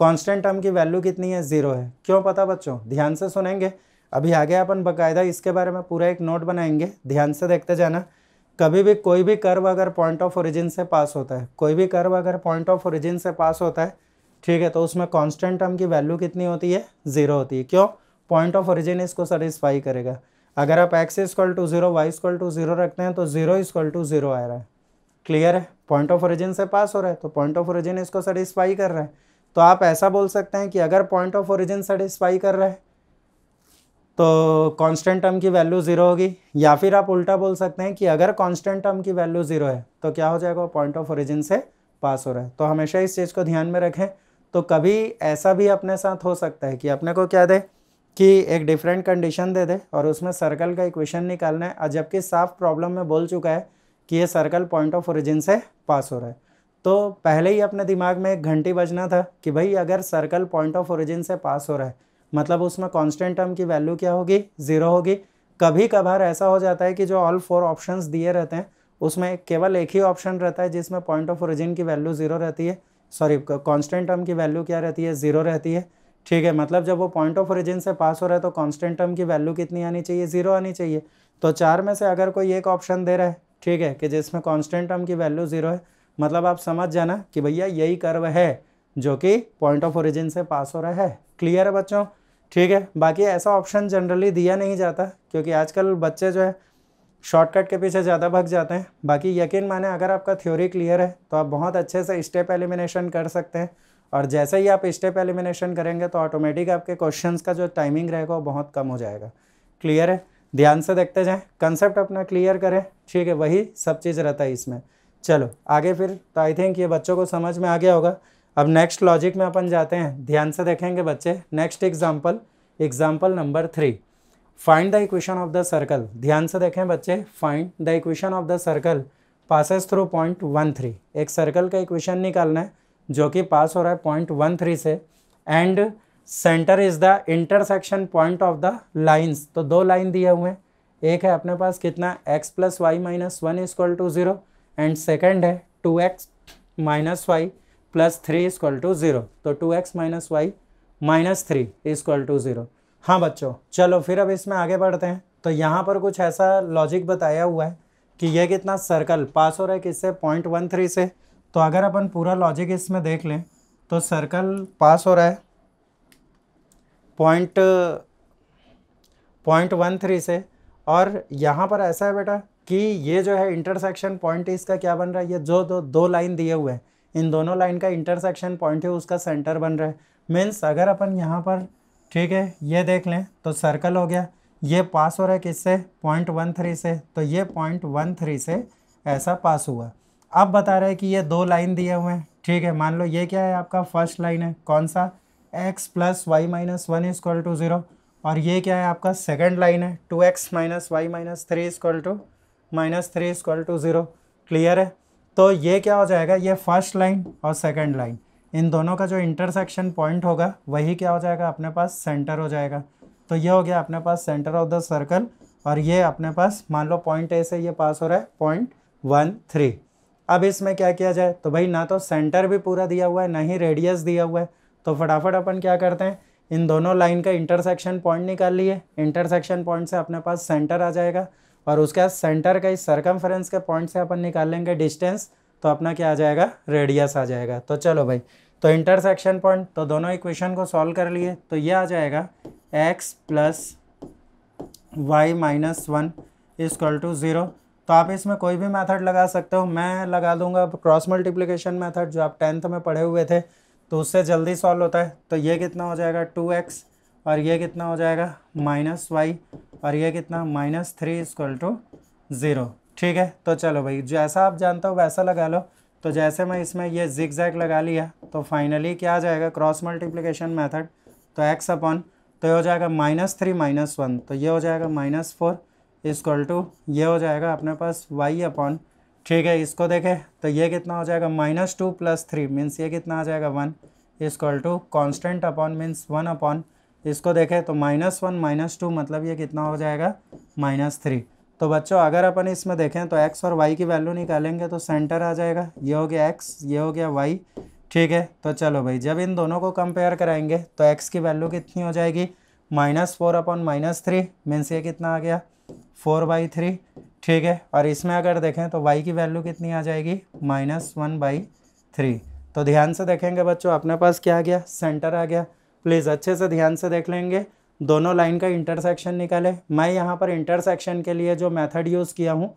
कांस्टेंट टर्म की वैल्यू कितनी है ज़ीरो है क्यों पता बच्चों ध्यान से सुनेंगे अभी आगे अपन बकायदा इसके बारे में पूरा एक नोट बनाएंगे ध्यान से देखते जाना कभी भी कोई भी कर्व अगर पॉइंट ऑफ ओरिजिन से पास होता है कोई भी कर्व अगर पॉइंट ऑफ ओरिजिन से पास होता है ठीक है तो उसमें कांस्टेंट टर्म की वैल्यू कितनी होती है ज़ीरो होती है क्यों पॉइंट ऑफ ओरिजिन इसको सेटिस्फाई करेगा अगर आप X equal to zero Y equal to zero रखते हैं तो जीरो इजक्वल टू जीरो आ रहा है क्लियर है पॉइंट ऑफ ओरिजिन से पास हो रहा है तो पॉइंट ऑफ ओरिजिन इसको सेटिस्फाई कर रहा है तो आप ऐसा बोल सकते हैं कि अगर पॉइंट ऑफ ओरिजिन सेटिस्फाई कर रहा है तो कांस्टेंट टर्म की वैल्यू ज़ीरो होगी या फिर आप उल्टा बोल सकते हैं कि अगर कांस्टेंट टर्म की वैल्यू ज़ीरो है तो क्या हो जाएगा पॉइंट ऑफ ओरिजिन से पास हो रहा है तो हमेशा इस चीज़ को ध्यान में रखें तो कभी ऐसा भी अपने साथ हो सकता है कि अपने को क्या दे कि एक डिफरेंट कंडीशन दे दे और उसमें सर्कल का इक्वेशन निकालना है और जबकि साफ प्रॉब्लम में बोल चुका है कि ये सर्कल पॉइंट ऑफ ओरिजिन से पास हो रहा है तो पहले ही अपने दिमाग में एक घंटी बजना था कि भाई अगर सर्कल पॉइंट ऑफ ओरिजिन से पास हो रहा है मतलब उसमें कांस्टेंट टर्म की वैल्यू क्या होगी ज़ीरो होगी कभी कभार ऐसा हो जाता है कि जो ऑल फोर ऑप्शंस दिए रहते हैं उसमें केवल एक ही ऑप्शन रहता है जिसमें पॉइंट ऑफ ओरिजिन की वैल्यू ज़ीरो रहती है सॉरी कॉन्स्टेंट टर्म की वैल्यू क्या रहती है ज़ीरो रहती है ठीक है मतलब जब वो पॉइंट ऑफ ओरिजिन से पास हो रहा है तो कॉन्स्टेंट टर्म की वैल्यू कितनी आनी चाहिए ज़ीरो आनी चाहिए तो चार में से अगर कोई एक ऑप्शन दे रहा है ठीक है कि जिसमें कॉन्स्टेंट टर्म की वैल्यू ज़ीरो है मतलब आप समझ जाना कि भैया यही कर्व है जो कि पॉइंट ऑफ ओरिजिन से पास हो रहा है क्लियर है बच्चों ठीक है बाकी ऐसा ऑप्शन जनरली दिया नहीं जाता क्योंकि आजकल बच्चे जो है शॉर्टकट के पीछे ज़्यादा भाग जाते हैं बाकी यकीन माने अगर आपका थ्योरी क्लियर है तो आप बहुत अच्छे से स्टेप एलिमिनेशन कर सकते हैं और जैसे ही आप स्टेप एलिमिनेशन करेंगे तो ऑटोमेटिक आपके क्वेश्चंस का जो टाइमिंग रहेगा वो बहुत कम हो जाएगा क्लियर है ध्यान से देखते जाएँ कंसेप्ट अपना क्लियर करें ठीक है वही सब चीज़ रहता है इसमें चलो आगे फिर तो आई थिंक ये बच्चों को समझ में आ गया होगा अब नेक्स्ट लॉजिक में अपन जाते हैं ध्यान से देखेंगे बच्चे next example example number three find the equation of the circle ध्यान से देखें बच्चे find the equation of the circle passes through point one three एक सर्कल का इक्वेशन निकालना है जो कि पास हो रहा है पॉइंट वन थ्री से and centre is the intersection point of the lines तो दो लाइन दिए हुए हैं एक है अपने पास कितना X plus Y minus one equal to zero and second है two X minus Y plus three equal to zero तो two X minus Y minus three equal to zero हाँ बच्चों चलो फिर अब इसमें आगे बढ़ते हैं तो यहाँ पर कुछ ऐसा लॉजिक बताया हुआ है कि यह कितना सर्कल पास हो रहा है किससे पॉइंट वन थ्री से तो अगर अपन पूरा लॉजिक इसमें देख लें तो सर्कल पास हो रहा है पॉइंट पॉइंट वन थ्री से और यहाँ पर ऐसा है बेटा कि ये जो है इंटरसेक्शन पॉइंट इसका क्या बन रहा है ये जो दो दो लाइन दिए हुए हैं इन दोनों लाइन का इंटरसेक्शन पॉइंट है उसका सेंटर बन रहा है मीन्स अगर अपन यहाँ पर ठीक है ये देख लें तो सर्कल हो गया ये पास हो रहा है किससे पॉइंट वन थ्री से तो ये पॉइंट वन थ्री से ऐसा पास हुआ अब बता रहे हैं कि ये दो लाइन दिए हुए हैं ठीक है मान लो ये क्या है आपका फर्स्ट लाइन है कौन सा X plus Y minus one equal to zero और ये क्या है आपका सेकेंड लाइन है two X minus Y minus three equal to minus three equal to zero clear है तो ये क्या हो जाएगा ये फर्स्ट लाइन और सेकंड लाइन इन दोनों का जो इंटरसेक्शन पॉइंट होगा वही क्या हो जाएगा अपने पास सेंटर हो जाएगा तो ये हो गया अपने पास सेंटर ऑफ द सर्कल और ये अपने पास मान लो पॉइंट ए से ये पास हो रहा है पॉइंट वन थ्री अब इसमें क्या किया जाए तो भाई ना तो सेंटर भी पूरा दिया हुआ है ना ही रेडियस दिया हुआ है तो फटाफट अपन क्या करते हैं इन दोनों लाइन का इंटरसेक्शन पॉइंट निकाल लिए इंटरसेक्शन पॉइंट से अपने पास सेंटर आ जाएगा और उसके बाद सेंटर का इस फ्रेंस के पॉइंट से अपन निकालेंगे डिस्टेंस तो अपना क्या आ जाएगा रेडियस आ जाएगा तो चलो भाई तो इंटरसेक्शन पॉइंट तो दोनों इक्वेशन को सॉल्व कर लिए तो ये आ जाएगा X plus Y minus one equal to zero तो आप इसमें कोई भी मेथड लगा सकते हो मैं लगा दूंगा क्रॉस मल्टीप्लिकेशन मेथड जो आप टेंथ में पढ़े हुए थे तो उससे जल्दी सॉल्व होता है तो ये कितना हो जाएगा टू एक्स और ये कितना हो जाएगा माइनस वाई और ये कितना minus three equal to zero ठीक है तो चलो भाई जैसा आप जानते हो वैसा लगा लो तो जैसे मैं इसमें ये जिक जैग लगा लिया तो फाइनली क्या आ जाएगा क्रॉस मल्टीप्लिकेशन मेथड तो एक्स अपॉन तो ये हो जाएगा माइनस थ्री माइनस वन तो ये हो जाएगा माइनस फोर इसक्वल टू ये हो जाएगा अपने पास वाई अपॉन ठीक है इसको देखें तो ये कितना हो जाएगा minus two plus three means ये कितना आ जाएगा one equal to constant upon means one upon इसको देखें तो माइनस वन माइनस टू मतलब ये कितना हो जाएगा माइनस थ्री तो बच्चों अगर अपन इसमें देखें तो एक्स और वाई की वैल्यू निकालेंगे तो सेंटर आ जाएगा ये हो गया एक्स ये हो गया वाई ठीक है तो चलो भाई जब इन दोनों को कंपेयर कराएंगे तो एक्स की वैल्यू कितनी हो जाएगी minus four upon minus three means ये कितना आ गया फोर बाई थ्री ठीक है और इसमें अगर देखें तो वाई की वैल्यू कितनी आ जाएगी माइनस वन बाई थ्री तो ध्यान से देखेंगे बच्चों अपने पास क्या आ गया सेंटर आ गया प्लीज़ अच्छे से ध्यान से देख लेंगे दोनों लाइन का इंटरसेक्शन निकाले मैं यहाँ पर इंटरसेक्शन के लिए जो मेथड यूज़ किया हूँ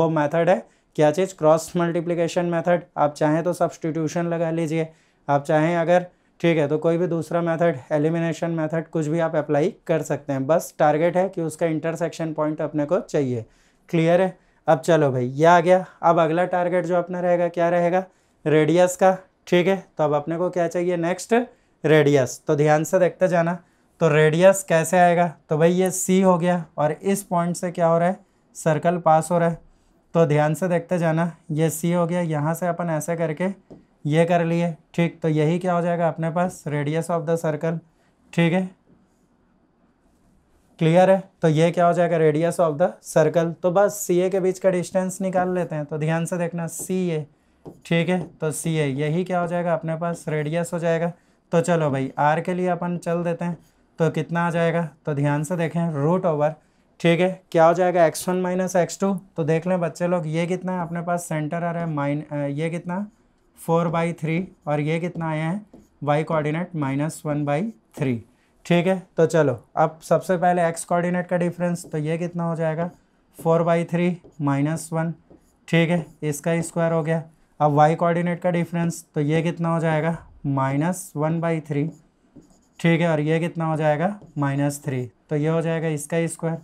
वो मेथड है क्या चीज़ क्रॉस मल्टीप्लिकेशन मेथड आप चाहें तो सब्सटीट्यूशन लगा लीजिए आप चाहें अगर ठीक है तो कोई भी दूसरा मेथड एलिमिनेशन मेथड कुछ भी आप अप्लाई कर सकते हैं बस टारगेट है कि उसका इंटरसेक्शन पॉइंट अपने को चाहिए क्लियर है अब चलो भाई ये आ गया अब अगला टारगेट जो अपना रहेगा क्या रहेगा रेडियस का ठीक है तो अब अपने को क्या चाहिए नेक्स्ट रेडियस तो ध्यान से देखते जाना तो रेडियस कैसे आएगा तो भाई ये सी हो गया और इस पॉइंट से क्या हो रहा है सर्कल पास हो रहा है तो ध्यान से देखते जाना ये सी हो गया यहाँ से अपन ऐसे करके ये कर लिए ठीक तो यही क्या हो जाएगा अपने पास रेडियस ऑफ द सर्कल ठीक है क्लियर है तो ये क्या हो जाएगा रेडियस ऑफ द सर्कल तो बस सी ए के बीच का डिस्टेंस निकाल लेते हैं तो ध्यान से देखना सी ए ठीक है तो सी ए यही क्या हो जाएगा अपने पास रेडियस हो जाएगा तो चलो भाई आर के लिए अपन चल देते हैं तो कितना आ जाएगा तो ध्यान से देखें रूट ओवर ठीक है क्या हो जाएगा X one minus X two तो देख लें बच्चे लोग ये कितना है अपने पास सेंटर आ रहा है माइन ये कितना फोर बाई थ्री और ये कितना आया है Y coordinate minus one by three ठीक है तो चलो अब सबसे पहले एक्स कोऑर्डिनेट का डिफरेंस तो ये कितना हो जाएगा four by three minus one ठीक है इसका स्क्वायर हो गया अब वाई कोऑर्डिनेट का डिफरेंस तो ये कितना हो जाएगा माइनस वन बाई थ्री ठीक है और ये कितना हो जाएगा माइनस थ्री तो ये हो जाएगा इसका स्क्वायर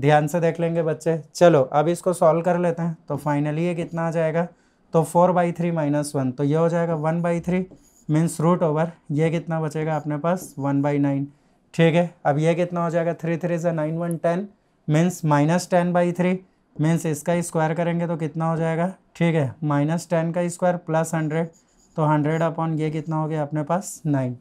ध्यान से देख लेंगे बच्चे चलो अब इसको सॉल्व कर लेते हैं तो फाइनली ये कितना आ जाएगा तो four by three minus one तो ये हो जाएगा one by three means root over ये कितना बचेगा अपने पास वन बाई नाइन ठीक है अब ये कितना हो जाएगा थ्री थ्री से nine one ten means minus ten by three means इसका स्क्वायर करेंगे तो कितना हो जाएगा ठीक है माइनस टेन का स्क्वायर प्लस हंड्रेड तो हंड्रेड अपॉन ये कितना हो गया अपने पास नाइन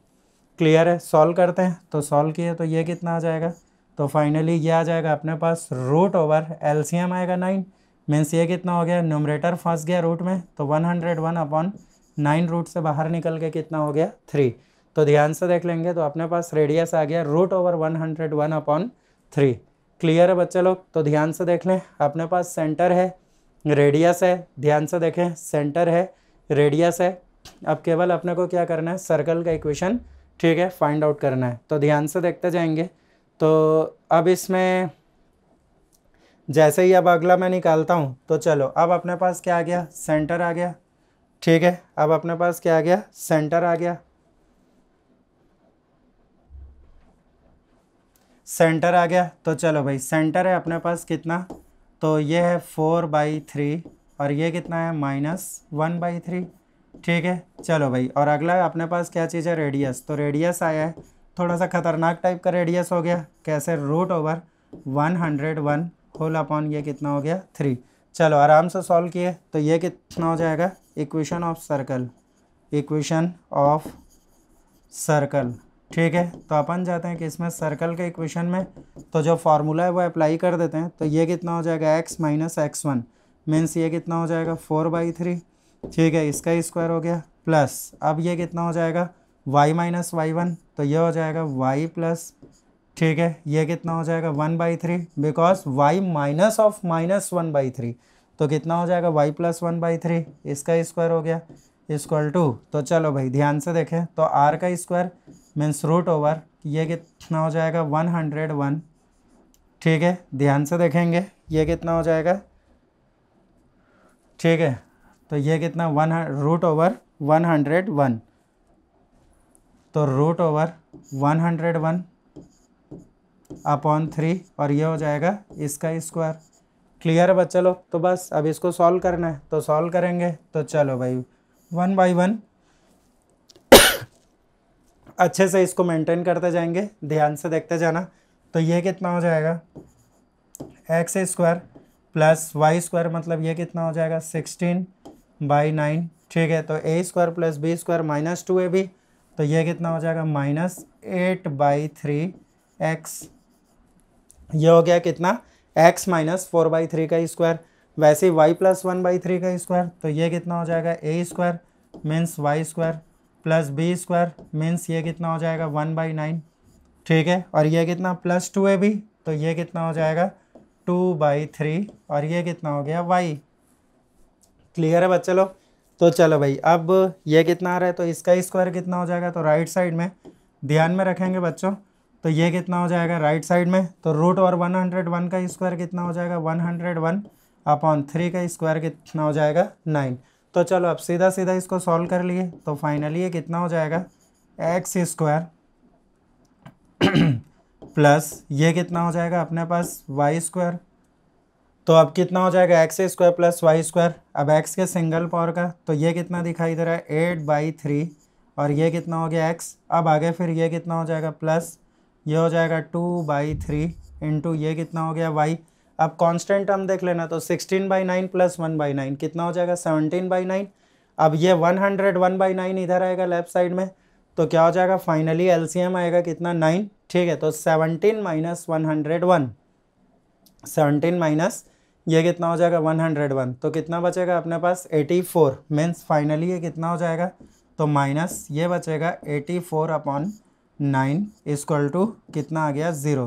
क्लियर है सॉल्व करते हैं तो सॉल्व किए तो ये कितना आ जाएगा तो फाइनली ये आ जाएगा अपने पास रूट ओवर एलसीएम आएगा नाइन मीन्स ये कितना हो गया न्यूमरेटर फंस गया रूट में तो one hundred one upon nine root से बाहर निकल के कितना हो गया थ्री तो ध्यान से देख लेंगे तो अपने पास रेडियस आ गया root over one hundred one upon three clear है बच्चे लोग तो ध्यान से देख लें अपने पास सेंटर है रेडियस है ध्यान से देखें सेंटर है रेडियस है अब केवल अपने को क्या करना है सर्कल का इक्वेशन ठीक है फाइंड आउट करना है तो ध्यान से देखते जाएंगे तो अब इसमें जैसे ही अब अगला मैं निकालता हूँ तो चलो अब अपने पास क्या आ गया सेंटर आ गया ठीक है अब अपने पास क्या आ गया सेंटर आ गया सेंटर आ गया तो चलो भाई सेंटर है अपने पास कितना तो ये है फोर बाई थ्री और ये कितना है माइनस वन बाई थ्री ठीक है चलो भाई और अगला अपने पास क्या चीज़ है रेडियस तो रेडियस आया है थोड़ा सा खतरनाक टाइप का रेडियस हो गया कैसे root over one hundred one whole upon ये कितना हो गया थ्री चलो आराम से सॉल्व किए तो ये कितना हो जाएगा equation of circle equation of circle ठीक है तो अपन जाते हैं कि इसमें सर्कल के इक्वेशन में तो जो फार्मूला है वो अप्लाई कर देते हैं तो ये कितना हो जाएगा x minus X one means ये कितना हो जाएगा फोर बाई थ्री ठीक है इसका स्क्वायर हो गया प्लस अब ये कितना हो जाएगा वाई माइनस वाई वन तो ये हो जाएगा वाई प्लस ठीक है ये कितना हो जाएगा one by three because Y minus of minus one by three तो कितना हो जाएगा Y plus one by three इसका स्क्वायर हो गया इक्वल टू तो चलो भाई ध्यान से देखें तो आर का स्क्वायर मीन्स रूट ओवर ये कितना हो जाएगा वन हंड्रेड वन ठीक है ध्यान से देखेंगे ये कितना हो जाएगा ठीक है तो ये कितना one root over one hundred one तो root over one hundred one upon three और ये हो जाएगा इसका स्क्वायर क्लियर है बच्चा लोग तो बस अब इसको सॉल्व करना है तो सॉल्व करेंगे तो चलो भाई वन बाई वन अच्छे से इसको मेंटेन करते जाएंगे ध्यान से देखते जाना तो ये कितना हो जाएगा X square plus Y square मतलब ये कितना हो जाएगा सिक्सटीन बाई नाइन ठीक है तो A square plus B square minus two A B तो ये कितना हो जाएगा minus eight by three X ये हो गया कितना X minus four by three का स्क्वायर वैसे Y plus one by three का स्क्वायर तो ये कितना हो जाएगा A square means Y square plus B square means ये कितना हो जाएगा वन बाई नाइन ठीक है और ये कितना प्लस टू ए बी तो ये कितना हो जाएगा टू बाई थ्री और ये कितना हो गया वाई क्लियर है बच्चे लोग तो चलो भाई अब ये कितना आ रहा है तो इसका स्क्वायर कितना हो जाएगा तो राइट साइड में ध्यान में रखेंगे बच्चों तो ये कितना हो जाएगा राइट साइड में तो रूट और वन हंड्रेड वन का स्क्वायर कितना हो जाएगा one hundred one upon three का स्क्वायर कितना हो जाएगा नाइन तो चलो अब सीधा सीधा इसको सॉल्व कर लिए तो फाइनली ये कितना हो जाएगा एक्स स्क्वायर प्लस ये कितना हो जाएगा अपने पास वाई स्क्वायर तो अब कितना हो जाएगा X square plus Y square अब एक्स के सिंगल पावर का तो ये कितना दिखाई दे रहा है एट बाई थ्री और ये कितना हो गया एक्स अब आगे फिर ये कितना हो जाएगा प्लस ये हो जाएगा टू बाई थ्री इंटू ये कितना हो गया वाई अब कांस्टेंट टर्म देख लेना तो sixteen by nine plus one by nine कितना हो जाएगा सेवनटीन बाई नाइन अब ये one hundred one by nine इधर आएगा लेफ्ट साइड में तो क्या हो जाएगा फाइनली एम आएगा कितना नाइन ठीक है तो seventeen minus one hundred one seventeen minus ये कितना हो जाएगा 101 तो कितना बचेगा अपने पास 84 फोर मीन्स फाइनली ये कितना हो जाएगा तो माइनस ये बचेगा 84 four upon nine equal to कितना आ गया ज़ीरो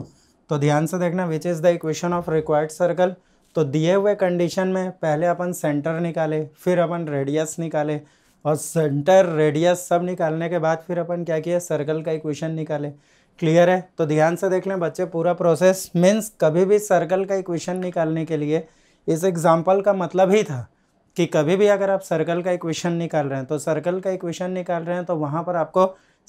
तो ध्यान से देखना which is the equation of required circle तो दिए हुए कंडीशन में पहले अपन सेंटर निकाले फिर अपन रेडियस निकाले और सेंटर रेडियस सब निकालने के बाद फिर अपन क्या किया सर्कल का इक्वेशन निकाले क्लियर है तो ध्यान से देख लें बच्चे पूरा प्रोसेस मीन्स कभी भी सर्कल का इक्वेशन निकालने के लिए इस एग्ज़ाम्पल का मतलब ही था कि कभी भी अगर आप सर्कल का इक्वेशन निकाल रहे हैं तो सर्कल का इक्वेशन निकाल रहे हैं तो वहाँ पर आपको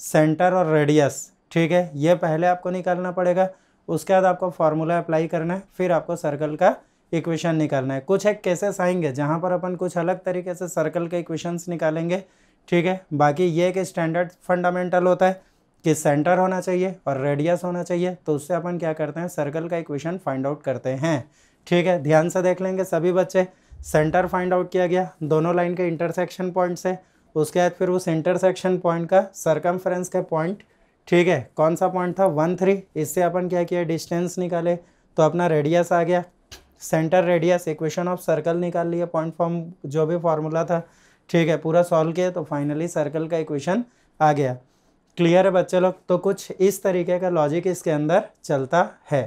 सेंटर और रेडियस ठीक है ये पहले आपको निकालना पड़ेगा उसके बाद आपको फार्मूला अप्लाई करना है फिर आपको सर्कल का इक्वेशन निकालना है कुछ एक केसेस आएंगे जहाँ पर अपन कुछ अलग तरीके से सर्कल के इक्वेशंस निकालेंगे ठीक है बाकी ये एक स्टैंडर्ड फंडामेंटल होता है कि सेंटर होना चाहिए और रेडियस होना चाहिए तो उससे अपन क्या करते हैं सर्कल का इक्वेशन फाइंड आउट करते हैं ठीक है ध्यान से देख लेंगे सभी बच्चे सेंटर फाइंड आउट किया गया दोनों लाइन के इंटरसेक्शन पॉइंट से उसके बाद फिर उस इंटरसेक्शन पॉइंट का फ्रेंस का पॉइंट ठीक है कौन सा पॉइंट था वन थ्री इससे अपन क्या किया डिस्टेंस निकाले तो अपना रेडियस आ गया centre radius equation of circle निकाल लिया पॉइंट फॉर्म जो भी फॉर्मूला था ठीक है पूरा सॉल्व किया तो फाइनली सर्कल का इक्वेशन आ गया क्लियर है बच्चे लोग तो कुछ इस तरीके का लॉजिक इसके अंदर चलता है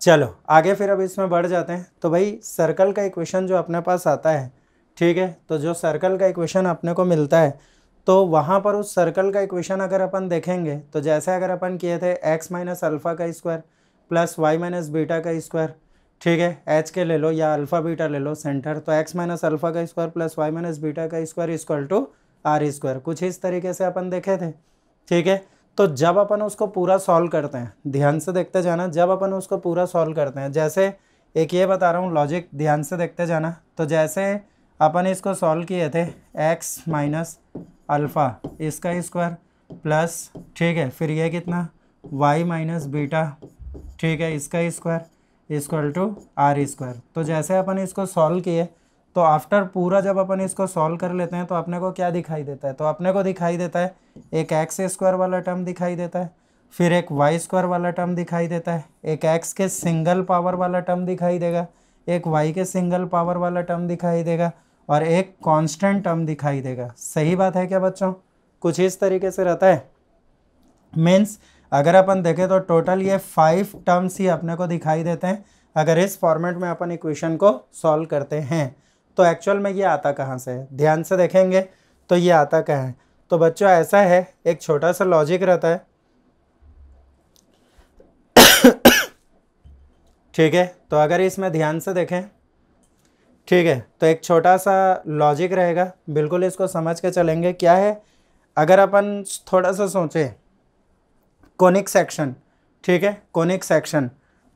चलो आगे फिर अब इसमें बढ़ जाते हैं तो भाई सर्कल का इक्वेशन जो अपने पास आता है ठीक है तो जो सर्कल का इक्वेशन अपने को मिलता है तो वहाँ पर उस सर्कल का इक्वेशन अगर अपन देखेंगे तो जैसे अगर अपन किए थे एक्स माइनस अल्फ़ा का square plus Y minus beta का स्क्वायर ठीक है एच के ले लो या अल्फ़ा बीटा ले लो सेंटर तो एक्स माइनस अल्फ़ा का square plus Y minus beta का square equal to R square कुछ इस तरीके से अपन देखे थे ठीक है तो जब अपन उसको पूरा सॉल्व करते हैं ध्यान से देखते जाना जब अपन उसको पूरा सॉल्व करते हैं जैसे एक ये बता रहा हूँ लॉजिक ध्यान से देखते जाना तो जैसे अपन इसको सॉल्व किए थे एक्स माइनस अल्फ़ा इसका स्क्वायर प्लस ठीक है फिर ये कितना वाई माइनस बीटा ठीक है इसका square equal to R square तो जैसे अपन इसको सॉल्व किए तो आफ्टर पूरा जब अपन इसको सॉल्व कर लेते हैं तो अपने को क्या दिखाई देता है तो अपने को दिखाई देता है एक एक्स स्क्वायर वाला टर्म दिखाई देता है फिर एक वाई स्क्वायर वाला टर्म दिखाई देता है एक एक्स के सिंगल पावर वाला टर्म दिखाई देगा एक वाई के सिंगल पावर वाला टर्म दिखाई देगा और एक कॉन्स्टेंट टर्म दिखाई देगा सही बात है क्या बच्चों कुछ इस तरीके से रहता है मीन्स अगर अपन देखें तो टोटल ये फाइव टर्म्स ही अपने को दिखाई देते हैं अगर इस फॉर्मेट में अपन इक्वेशन को सॉल्व करते हैं तो एक्चुअल में ये आता कहाँ से है ध्यान से देखेंगे तो ये आता कहाँ है तो बच्चों ऐसा है एक छोटा सा लॉजिक रहता है ठीक है तो अगर इसमें ध्यान से देखें ठीक है तो एक छोटा सा लॉजिक रहेगा बिल्कुल इसको समझ के चलेंगे क्या है अगर अपन थोड़ा सा सोचें कोनिक सेक्शन ठीक है कोनिक सेक्शन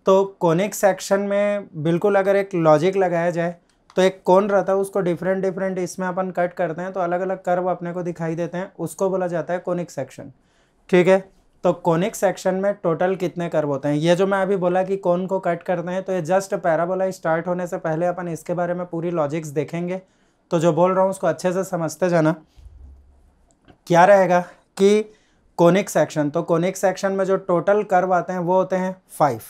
तो कोनिक सेक्शन में बिल्कुल अगर एक लॉजिक लगाया जाए तो एक कौन रहता है उसको डिफरेंट डिफरेंट इसमें अपन कट करते हैं तो अलग अलग कर्व अपने को दिखाई देते हैं उसको बोला जाता है कॉनिक सेक्शन ठीक है तो कोनिक सेक्शन में टोटल कितने कर्व होते हैं ये जो मैं अभी बोला कि कौन को कट करते हैं तो ये जस्ट पैराबोला स्टार्ट होने से पहले अपन इसके बारे में पूरी लॉजिक्स देखेंगे तो जो बोल रहा हूँ उसको अच्छे से समझते जाना क्या रहेगा कि कॉनिक सेक्शन तो कॉनिक सेक्शन में जो टोटल कर्व आते हैं वो होते हैं फाइव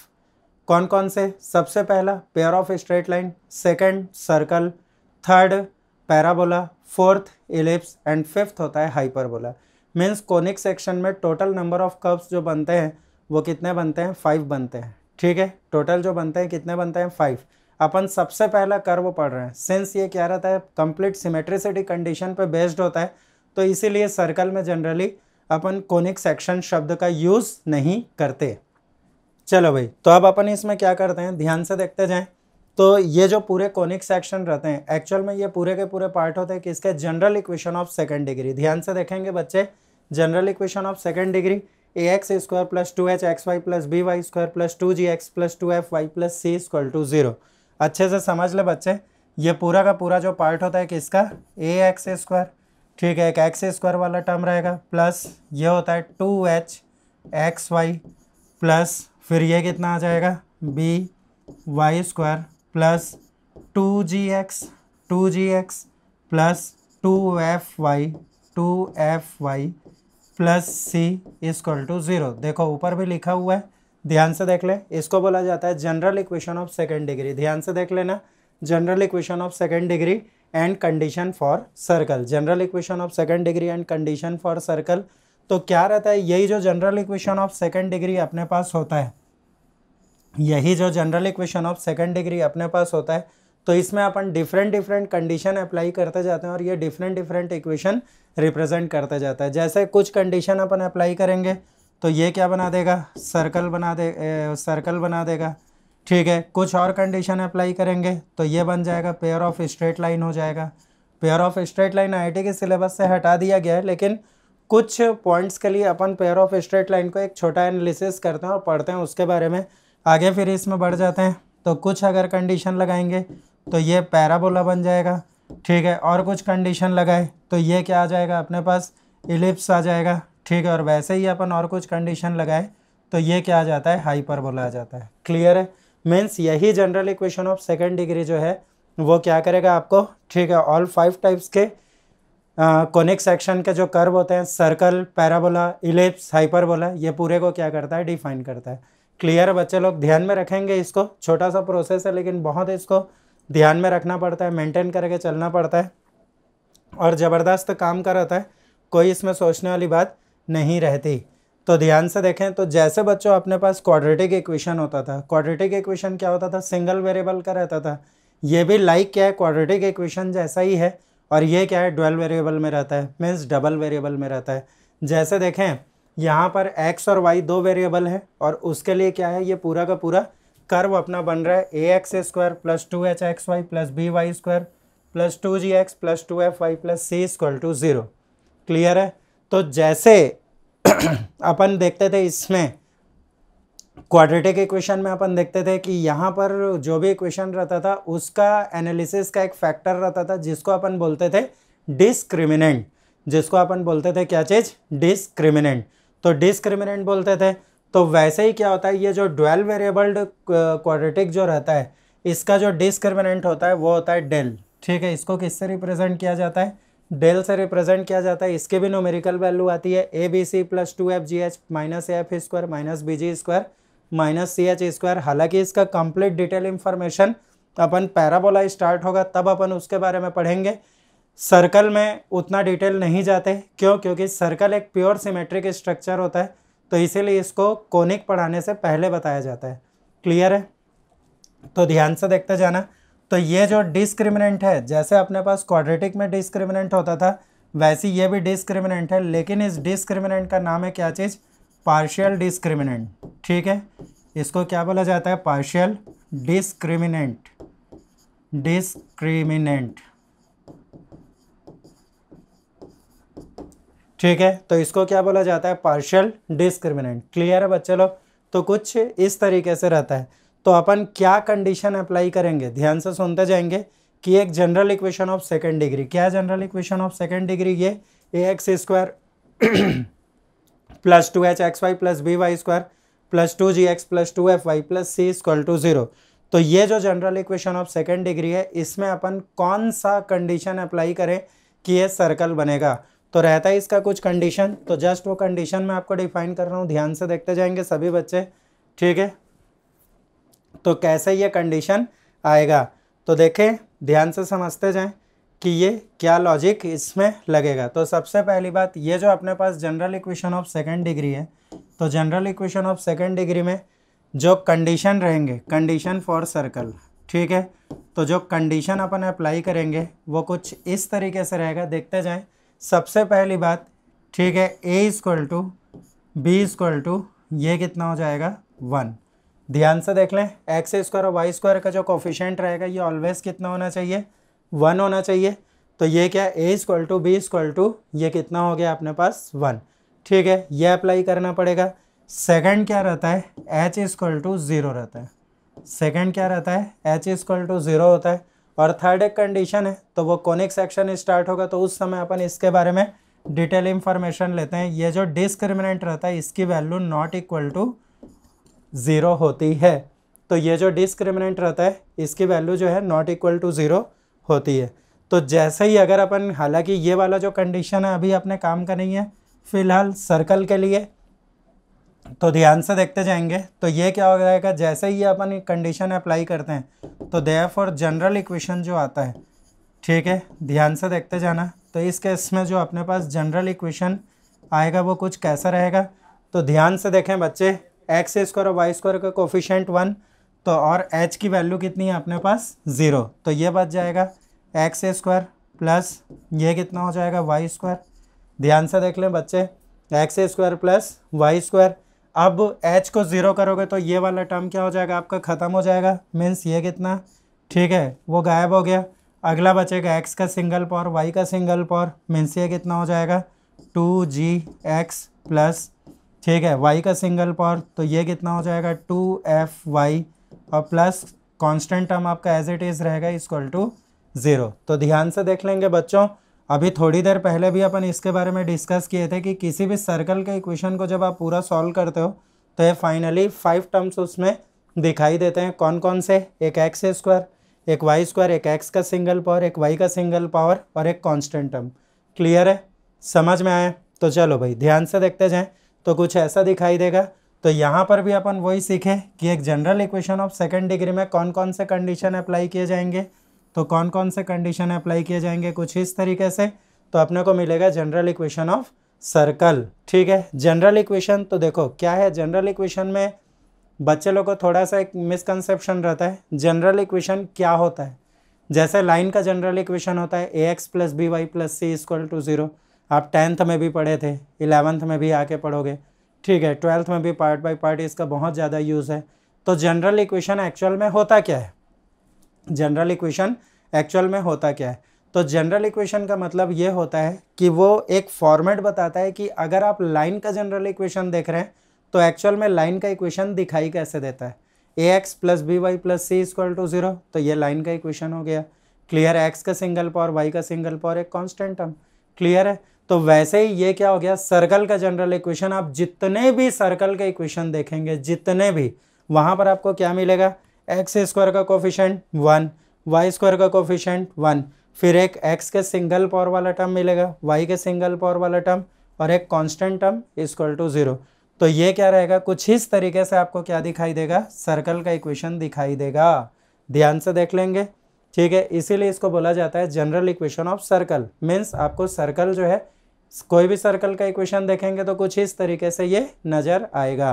कौन कौन से सबसे पहला pair of straight line second circle third parabola fourth ellipse and fifth होता है हाइपरबोला मीन्स कोनिक सेक्शन में टोटल नंबर ऑफ कर्व्स जो बनते हैं वो कितने बनते हैं फाइव बनते हैं ठीक है टोटल जो बनते हैं कितने बनते हैं फाइव अपन सबसे पहला कर्व पढ़ रहे हैं सिंस ये क्या रहता है कंप्लीट सिमेट्रिसिटी कंडीशन पे बेस्ड होता है तो इसीलिए सर्कल में जनरली अपन कोनिक सेक्शन शब्द का यूज़ नहीं करते चलो भाई तो अब अपन इसमें क्या करते हैं ध्यान से देखते जाएं तो ये जो पूरे कॉनिक सेक्शन रहते हैं एक्चुअल में ये पूरे के पूरे पार्ट होते हैं किसके general equation of second degree ध्यान से देखेंगे बच्चे general equation of second degree A x square plus two H x Y plus B Y square plus two ji x plus two F Y plus C square to zero अच्छे से समझ ले बच्चे ये पूरा का पूरा जो पार्ट होता है किसका ए एक्स स्क्वायर ठीक है एक एक्स स्क्वायर वाला टर्म रहेगा प्लस ये होता है two H x Y plus फिर ये कितना आ जाएगा B Y square plus two ji X two ji x plus two F Y two F Y plus C equal to zero देखो ऊपर भी लिखा हुआ है ध्यान से देख ले इसको बोला जाता है general equation of second degree ध्यान से देख लेना general equation of second degree and condition for circle general equation of second degree and condition for circle तो क्या रहता है यही जो general equation of second degree अपने पास होता है यही जो general equation of second degree अपने पास होता है तो इसमें अपन डिफरेंट डिफरेंट कंडीशन अप्लाई करते जाते हैं और ये डिफरेंट डिफरेंट इक्वेशन रिप्रेजेंट करता जाता है जैसे कुछ कंडीशन अपन अप्लाई करेंगे तो ये क्या बना देगा सर्कल बना दे सर्कल बना देगा ठीक है कुछ और कंडीशन अप्लाई करेंगे तो ये बन जाएगा पेयर ऑफ स्ट्रेट लाइन हो जाएगा पेयर ऑफ स्ट्रेट लाइन आई के सिलेबस से हटा दिया गया है लेकिन कुछ पॉइंट्स के लिए अपन पेयर ऑफ स्ट्रेट लाइन को एक छोटा एनालिसिस करते हैं और पढ़ते हैं उसके बारे में आगे फिर इसमें बढ़ जाते हैं तो कुछ अगर कंडीशन लगाएंगे तो ये पैराबोला बन जाएगा ठीक है और कुछ कंडीशन लगाए तो ये क्या आ जाएगा अपने पास इलिप्स आ जाएगा ठीक है और वैसे ही अपन और कुछ कंडीशन लगाए तो ये क्या आ जाता है हाइपरबोला आ जाता है क्लियर है मीन्स यही general equation of second degree जो है वो क्या करेगा आपको ठीक है ऑल फाइव टाइप्स के कोनिक सेक्शन के जो कर्व होते हैं सर्कल पैराबोला इलिप्स हाइपरबोला ये पूरे को क्या करता है डिफाइन करता है क्लियर बच्चे लोग ध्यान में रखेंगे इसको छोटा सा प्रोसेस है लेकिन बहुत इसको ध्यान में रखना पड़ता है मेंटेन करके चलना पड़ता है और ज़बरदस्त काम कराता है कोई इसमें सोचने वाली बात नहीं रहती तो ध्यान से देखें तो जैसे बच्चों अपने पास क्वाड्रेटिक इक्वेशन होता था क्वाड्रेटिक इक्वेशन क्या होता था सिंगल वेरिएबल का रहता था ये भी लाइक क्या है क्वाड्रेटिक इक्वेशन जैसा ही है और ये क्या है डुअल वेरिएबल में रहता है मीन्स डबल वेरिएबल में रहता है जैसे देखें यहाँ पर एक्स और वाई दो वेरिएबल है और उसके लिए क्या है ये पूरा का पूरा कर्व अपना बन रहा है a x square plus two H x Y plus B Y square plus two ji x plus two F Y plus c equal to zero clear है तो जैसे अपन देखते थे इसमें क्वाड्रेटिक इक्वेशन में अपन देखते थे कि यहाँ पर जो भी इक्वेशन रहता था उसका एनालिसिस का एक फैक्टर रहता था जिसको अपन बोलते थे डिस्क्रिमिनेंट जिसको अपन बोलते थे क्या चीज़ डिस्क्रिमिनेंट तो डिस्क्रिमिनेंट बोलते थे तो वैसे ही क्या होता है ये जो ड्वेल वेरिएबल्ड क्वाड्रेटिक जो रहता है इसका जो डिस्क्रिमिनेंट होता है वो होता है डेल ठीक है इसको किससे रिप्रेजेंट किया जाता है डेल से रिप्रेजेंट किया जाता है इसके भी नोमेरिकल वैल्यू आती है a b c plus two f g h minus a f square minus b g square minus c h square हालांकि इसका कंप्लीट डिटेल इन्फॉर्मेशन अपन पैराबोला स्टार्ट होगा तब अपन उसके बारे में पढ़ेंगे सर्कल में उतना डिटेल नहीं जाते क्यों क्योंकि सर्कल एक प्योर सिमेट्रिक स्ट्रक्चर होता है तो इसीलिए इसको कोनिक पढ़ाने से पहले बताया जाता है क्लियर है तो ध्यान से देखते जाना तो ये जो डिस्क्रिमिनेंट है जैसे अपने पास क्वाड्रेटिक में डिस्क्रिमिनेंट होता था वैसे ये भी डिस्क्रिमिनेंट है लेकिन इस डिस्क्रिमिनेंट का नाम है क्या चीज़ पार्शियल डिस्क्रिमिनेंट ठीक है इसको क्या बोला जाता है पार्शियल डिस्क्रिमिनेंट डिस्क्रिमिनेंट ठीक है तो इसको क्या बोला जाता है पार्शियल डिस्क्रिमिनेंट क्लियर है बच्चे लोग तो कुछ इस तरीके से रहता है तो अपन क्या कंडीशन अप्लाई करेंगे ध्यान से सुनते जाएंगे कि एक general equation of second degree क्या general equation of second degree ये a x square plus two H x Y plus B Y square plus two ji x plus two F Y plus c equal to zero तो ये जो general equation of second degree है इसमें अपन कौन सा कंडीशन अप्लाई करें कि ये सर्कल बनेगा तो रहता है इसका कुछ कंडीशन तो जस्ट वो कंडीशन मैं आपको डिफाइन कर रहा हूँ ध्यान से देखते जाएंगे सभी बच्चे ठीक है तो कैसे ये कंडीशन आएगा तो देखें ध्यान से समझते जाएं कि ये क्या लॉजिक इसमें लगेगा तो सबसे पहली बात ये जो अपने पास general equation of second degree है तो general equation of second degree में जो कंडीशन रहेंगे कंडीशन फॉर सर्कल ठीक है तो जो कंडीशन अपन अप्लाई करेंगे वो कुछ इस तरीके से रहेगा देखते जाए सबसे पहली बात ठीक है a equal to b equal to ये कितना हो जाएगा वन ध्यान से देख लें एक्स स्क्वायर और वाई स्क्वायर का जो कोफिशेंट रहेगा ये ऑलवेज कितना होना चाहिए वन होना चाहिए तो ये क्या a equal to b equal to ये कितना हो गया अपने पास वन ठीक है ये अप्लाई करना पड़ेगा सेकंड क्या रहता है एच स्क्वल टू ज़ीरो रहता है सेकंड क्या रहता है एच स्क्वल टू ज़ीरो होता है और थर्ड एक कंडीशन है तो वो कॉनिक सेक्शन स्टार्ट होगा तो उस समय अपन इसके बारे में डिटेल इंफॉर्मेशन लेते हैं ये जो डिस्क्रिमिनेंट रहता है इसकी value not equal to zero होती है तो ये जो डिस्क्रिमिनेंट रहता है इसकी वैल्यू जो है नॉट इक्वल टू ज़ीरो होती है तो जैसे ही अगर अपन हालांकि ये वाला जो कंडीशन है अभी अपने काम का नहीं है फिलहाल सर्कल के लिए तो ध्यान से देखते जाएंगे तो ये क्या हो जाएगा जैसे ही अपन कंडीशन अप्लाई करते हैं तो दे फॉर जनरल इक्वेशन जो आता है ठीक है ध्यान से देखते जाना तो इस केस में जो अपने पास जनरल इक्वेशन आएगा वो कुछ कैसा रहेगा तो ध्यान से देखें बच्चे एक्स स्क्वायर और वाई स्क्वायर का कोफिशेंट वन तो और h की वैल्यू कितनी है अपने पास ज़ीरो तो ये बच जाएगा एक्स स्क्वायर प्लस ये कितना हो जाएगा वाई स्क्वायर ध्यान से देख लें बच्चे x square plus Y square अब h को ज़ीरो करोगे तो ये वाला टर्म क्या हो जाएगा आपका ख़त्म हो जाएगा मीन्स ये कितना ठीक है वो गायब हो गया अगला बचेगा एक्स का सिंगल पावर वाई का सिंगल पावर मीन्स ये कितना हो जाएगा टू जी एक्स प्लस ठीक है वाई का सिंगल पावर तो ये कितना हो जाएगा टू एफ वाई और प्लस कांस्टेंट टर्म आपका एज इट इज़ रहेगा इक्वल टू ज़ीरो तो ध्यान से देख लेंगे बच्चों अभी थोड़ी देर पहले भी अपन इसके बारे में डिस्कस किए थे कि किसी भी सर्कल के इक्वेशन को जब आप पूरा सॉल्व करते हो तो ये फाइनली फाइव टर्म्स उसमें दिखाई देते हैं कौन कौन से एक एक्स स्क्वायर एक वाई स्क्वायर एक एक्स का सिंगल पावर एक वाई का सिंगल पावर और एक कांस्टेंट टर्म क्लियर है समझ में आए तो चलो भाई ध्यान से देखते जाएं तो कुछ ऐसा दिखाई देगा तो यहाँ पर भी अपन वही सीखे कि एक general equation of second degree में कौन कौन से कंडीशन अप्लाई किए जाएंगे तो कौन कौन से कंडीशन अप्लाई किए जाएंगे कुछ इस तरीके से तो अपने को मिलेगा जनरल इक्वेशन ऑफ सर्कल ठीक है जनरल इक्वेशन तो देखो क्या है जनरल इक्वेशन में बच्चे लोग को थोड़ा सा एक मिसकनसेप्शन रहता है जनरल इक्वेशन क्या होता है जैसे लाइन का जनरल इक्वेशन होता है a x plus B y plus c equal to zero आप टेंथ में भी पढ़े थे इलेवंथ में भी आके पढ़ोगे ठीक है ट्वेल्थ में भी पार्ट बाई पार्ट इसका बहुत ज़्यादा यूज़ है तो जनरल इक्वेशन एक्चुअल में होता क्या है जनरल इक्वेशन एक्चुअल में होता क्या है तो जनरल इक्वेशन का मतलब ये होता है कि वो एक फॉर्मेट बताता है कि अगर आप लाइन का जनरल इक्वेशन देख रहे हैं तो एक्चुअल में लाइन का इक्वेशन दिखाई कैसे देता है a x plus B y plus c equal to zero तो ये लाइन का इक्वेशन हो गया क्लियर एक्स का सिंगल पावर वाई का सिंगल पावर एक कॉन्स्टेंट टर्म क्लियर है तो वैसे ही ये क्या हो गया सर्कल का जनरल इक्वेशन आप जितने भी सर्कल के इक्वेशन देखेंगे जितने भी वहाँ पर आपको क्या मिलेगा एक्स स्क्वायर का कोफिशेंट वन वाई स्क्वायर का कोफिशेंट वन फिर एक एक्स के सिंगल पावर वाला टर्म मिलेगा वाई के सिंगल पावर वाला टर्म और एक constant term equal to zero तो ये क्या रहेगा कुछ इस तरीके से आपको क्या दिखाई देगा सर्कल का इक्वेशन दिखाई देगा ध्यान से देख लेंगे ठीक है इसीलिए इसको बोला जाता है general equation of circle means आपको सर्कल जो है कोई भी सर्कल का इक्वेशन देखेंगे तो कुछ इस तरीके से ये नज़र आएगा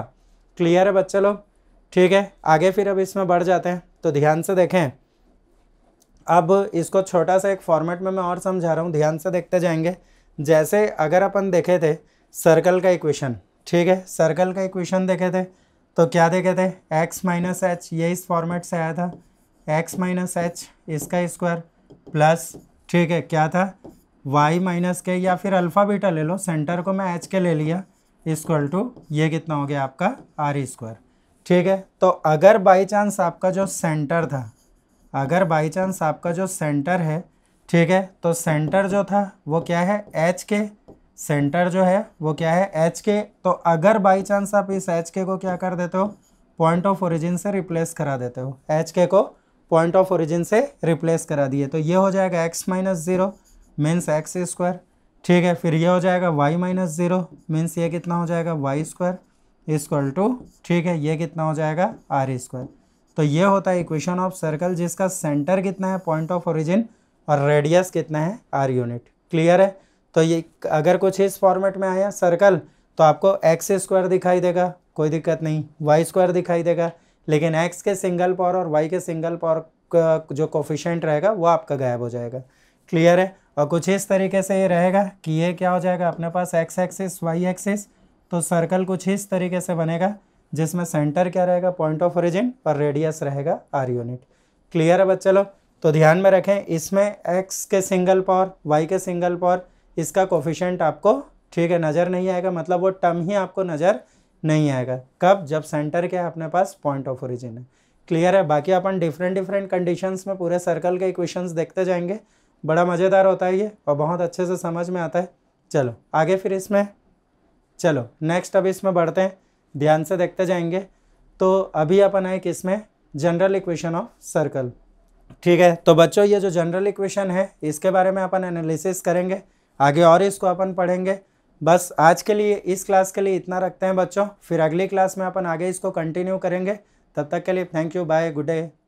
क्लियर है बच्चे लोग ठीक है आगे फिर अब इसमें बढ़ जाते हैं तो ध्यान से देखें अब इसको छोटा सा एक फॉर्मेट में मैं और समझा रहा हूँ ध्यान से देखते जाएंगे जैसे अगर अपन देखे थे सर्कल का इक्वेशन ठीक है सर्कल का इक्वेशन देखे थे तो क्या देखे थे एक्स माइनस एच ये इस फॉर्मेट से आया था एक्स माइनस एच इसका स्क्वायर प्लस ठीक है क्या था वाई माइनस के या फिर अल्फ़ा बीटा ले लो सेंटर को मैं एच के ले लिया इसक्वल टू ये कितना हो गया आपका आर स्क्वायर ठीक है तो अगर बाई चांस आपका जो सेंटर था अगर बाई चांस आपका जो सेंटर है ठीक है तो सेंटर जो था वो क्या है एच के सेंटर जो है वो क्या है एच के तो अगर बाई चांस आप इस एच के को क्या कर देते हो पॉइंट ऑफ ओरिजिन से रिप्लेस करा देते हो एच के को पॉइंट ऑफ ओरिजिन से रिप्लेस करा दिए तो ये हो जाएगा x minus zero means x square ठीक है फिर ये हो जाएगा वाई माइनस ज़ीरो मीन्स ये कितना हो जाएगा वाई स्क्वायर इजक्वल टू ठीक है ये कितना हो जाएगा आर स्क्वायर तो ये होता है इक्वेशन ऑफ सर्कल जिसका सेंटर कितना है पॉइंट ऑफ ओरिजिन और रेडियस कितना है आर यूनिट क्लियर है तो ये अगर कुछ इस फॉर्मेट में आया सर्कल तो आपको एक्स स्क्वायर दिखाई देगा कोई दिक्कत नहीं वाई स्क्वायर दिखाई देगा लेकिन एक्स के सिंगल पावर और वाई के सिंगल पावर जो कोफिशेंट रहेगा वो आपका गायब हो जाएगा क्लियर है और कुछ इस तरीके से ये रहेगा कि ये क्या हो जाएगा अपने पास एक्स एक्सिस वाई एक्सिस तो सर्कल कुछ इस तरीके से बनेगा जिसमें सेंटर क्या रहेगा पॉइंट ऑफ ओरिजिन और रेडियस रहेगा आर यूनिट क्लियर है बच्चे लोग तो ध्यान में रखें इसमें एक्स के सिंगल पावर वाई के सिंगल पावर इसका कोफिशेंट आपको ठीक है नज़र नहीं आएगा मतलब वो टर्म ही आपको नज़र नहीं आएगा कब जब सेंटर क्या है अपने पास पॉइंट ऑफ ओरिजिन है क्लियर है बाकी अपन डिफरेंट डिफरेंट कंडीशंस में पूरे सर्कल के इक्वेशंस देखते जाएंगे बड़ा मज़ेदार होता है ये और बहुत अच्छे से समझ में आता है चलो आगे फिर इसमें चलो नेक्स्ट अब इसमें बढ़ते हैं ध्यान से देखते जाएंगे तो अभी अपन आए इसमें जनरल इक्वेशन ऑफ सर्कल ठीक है तो बच्चों ये जो जनरल इक्वेशन है इसके बारे में अपन एनालिसिस करेंगे आगे और इसको अपन पढ़ेंगे बस आज के लिए इस क्लास के लिए इतना रखते हैं बच्चों फिर अगली क्लास में अपन आगे इसको कंटिन्यू करेंगे तब तक के लिए thank you bye good day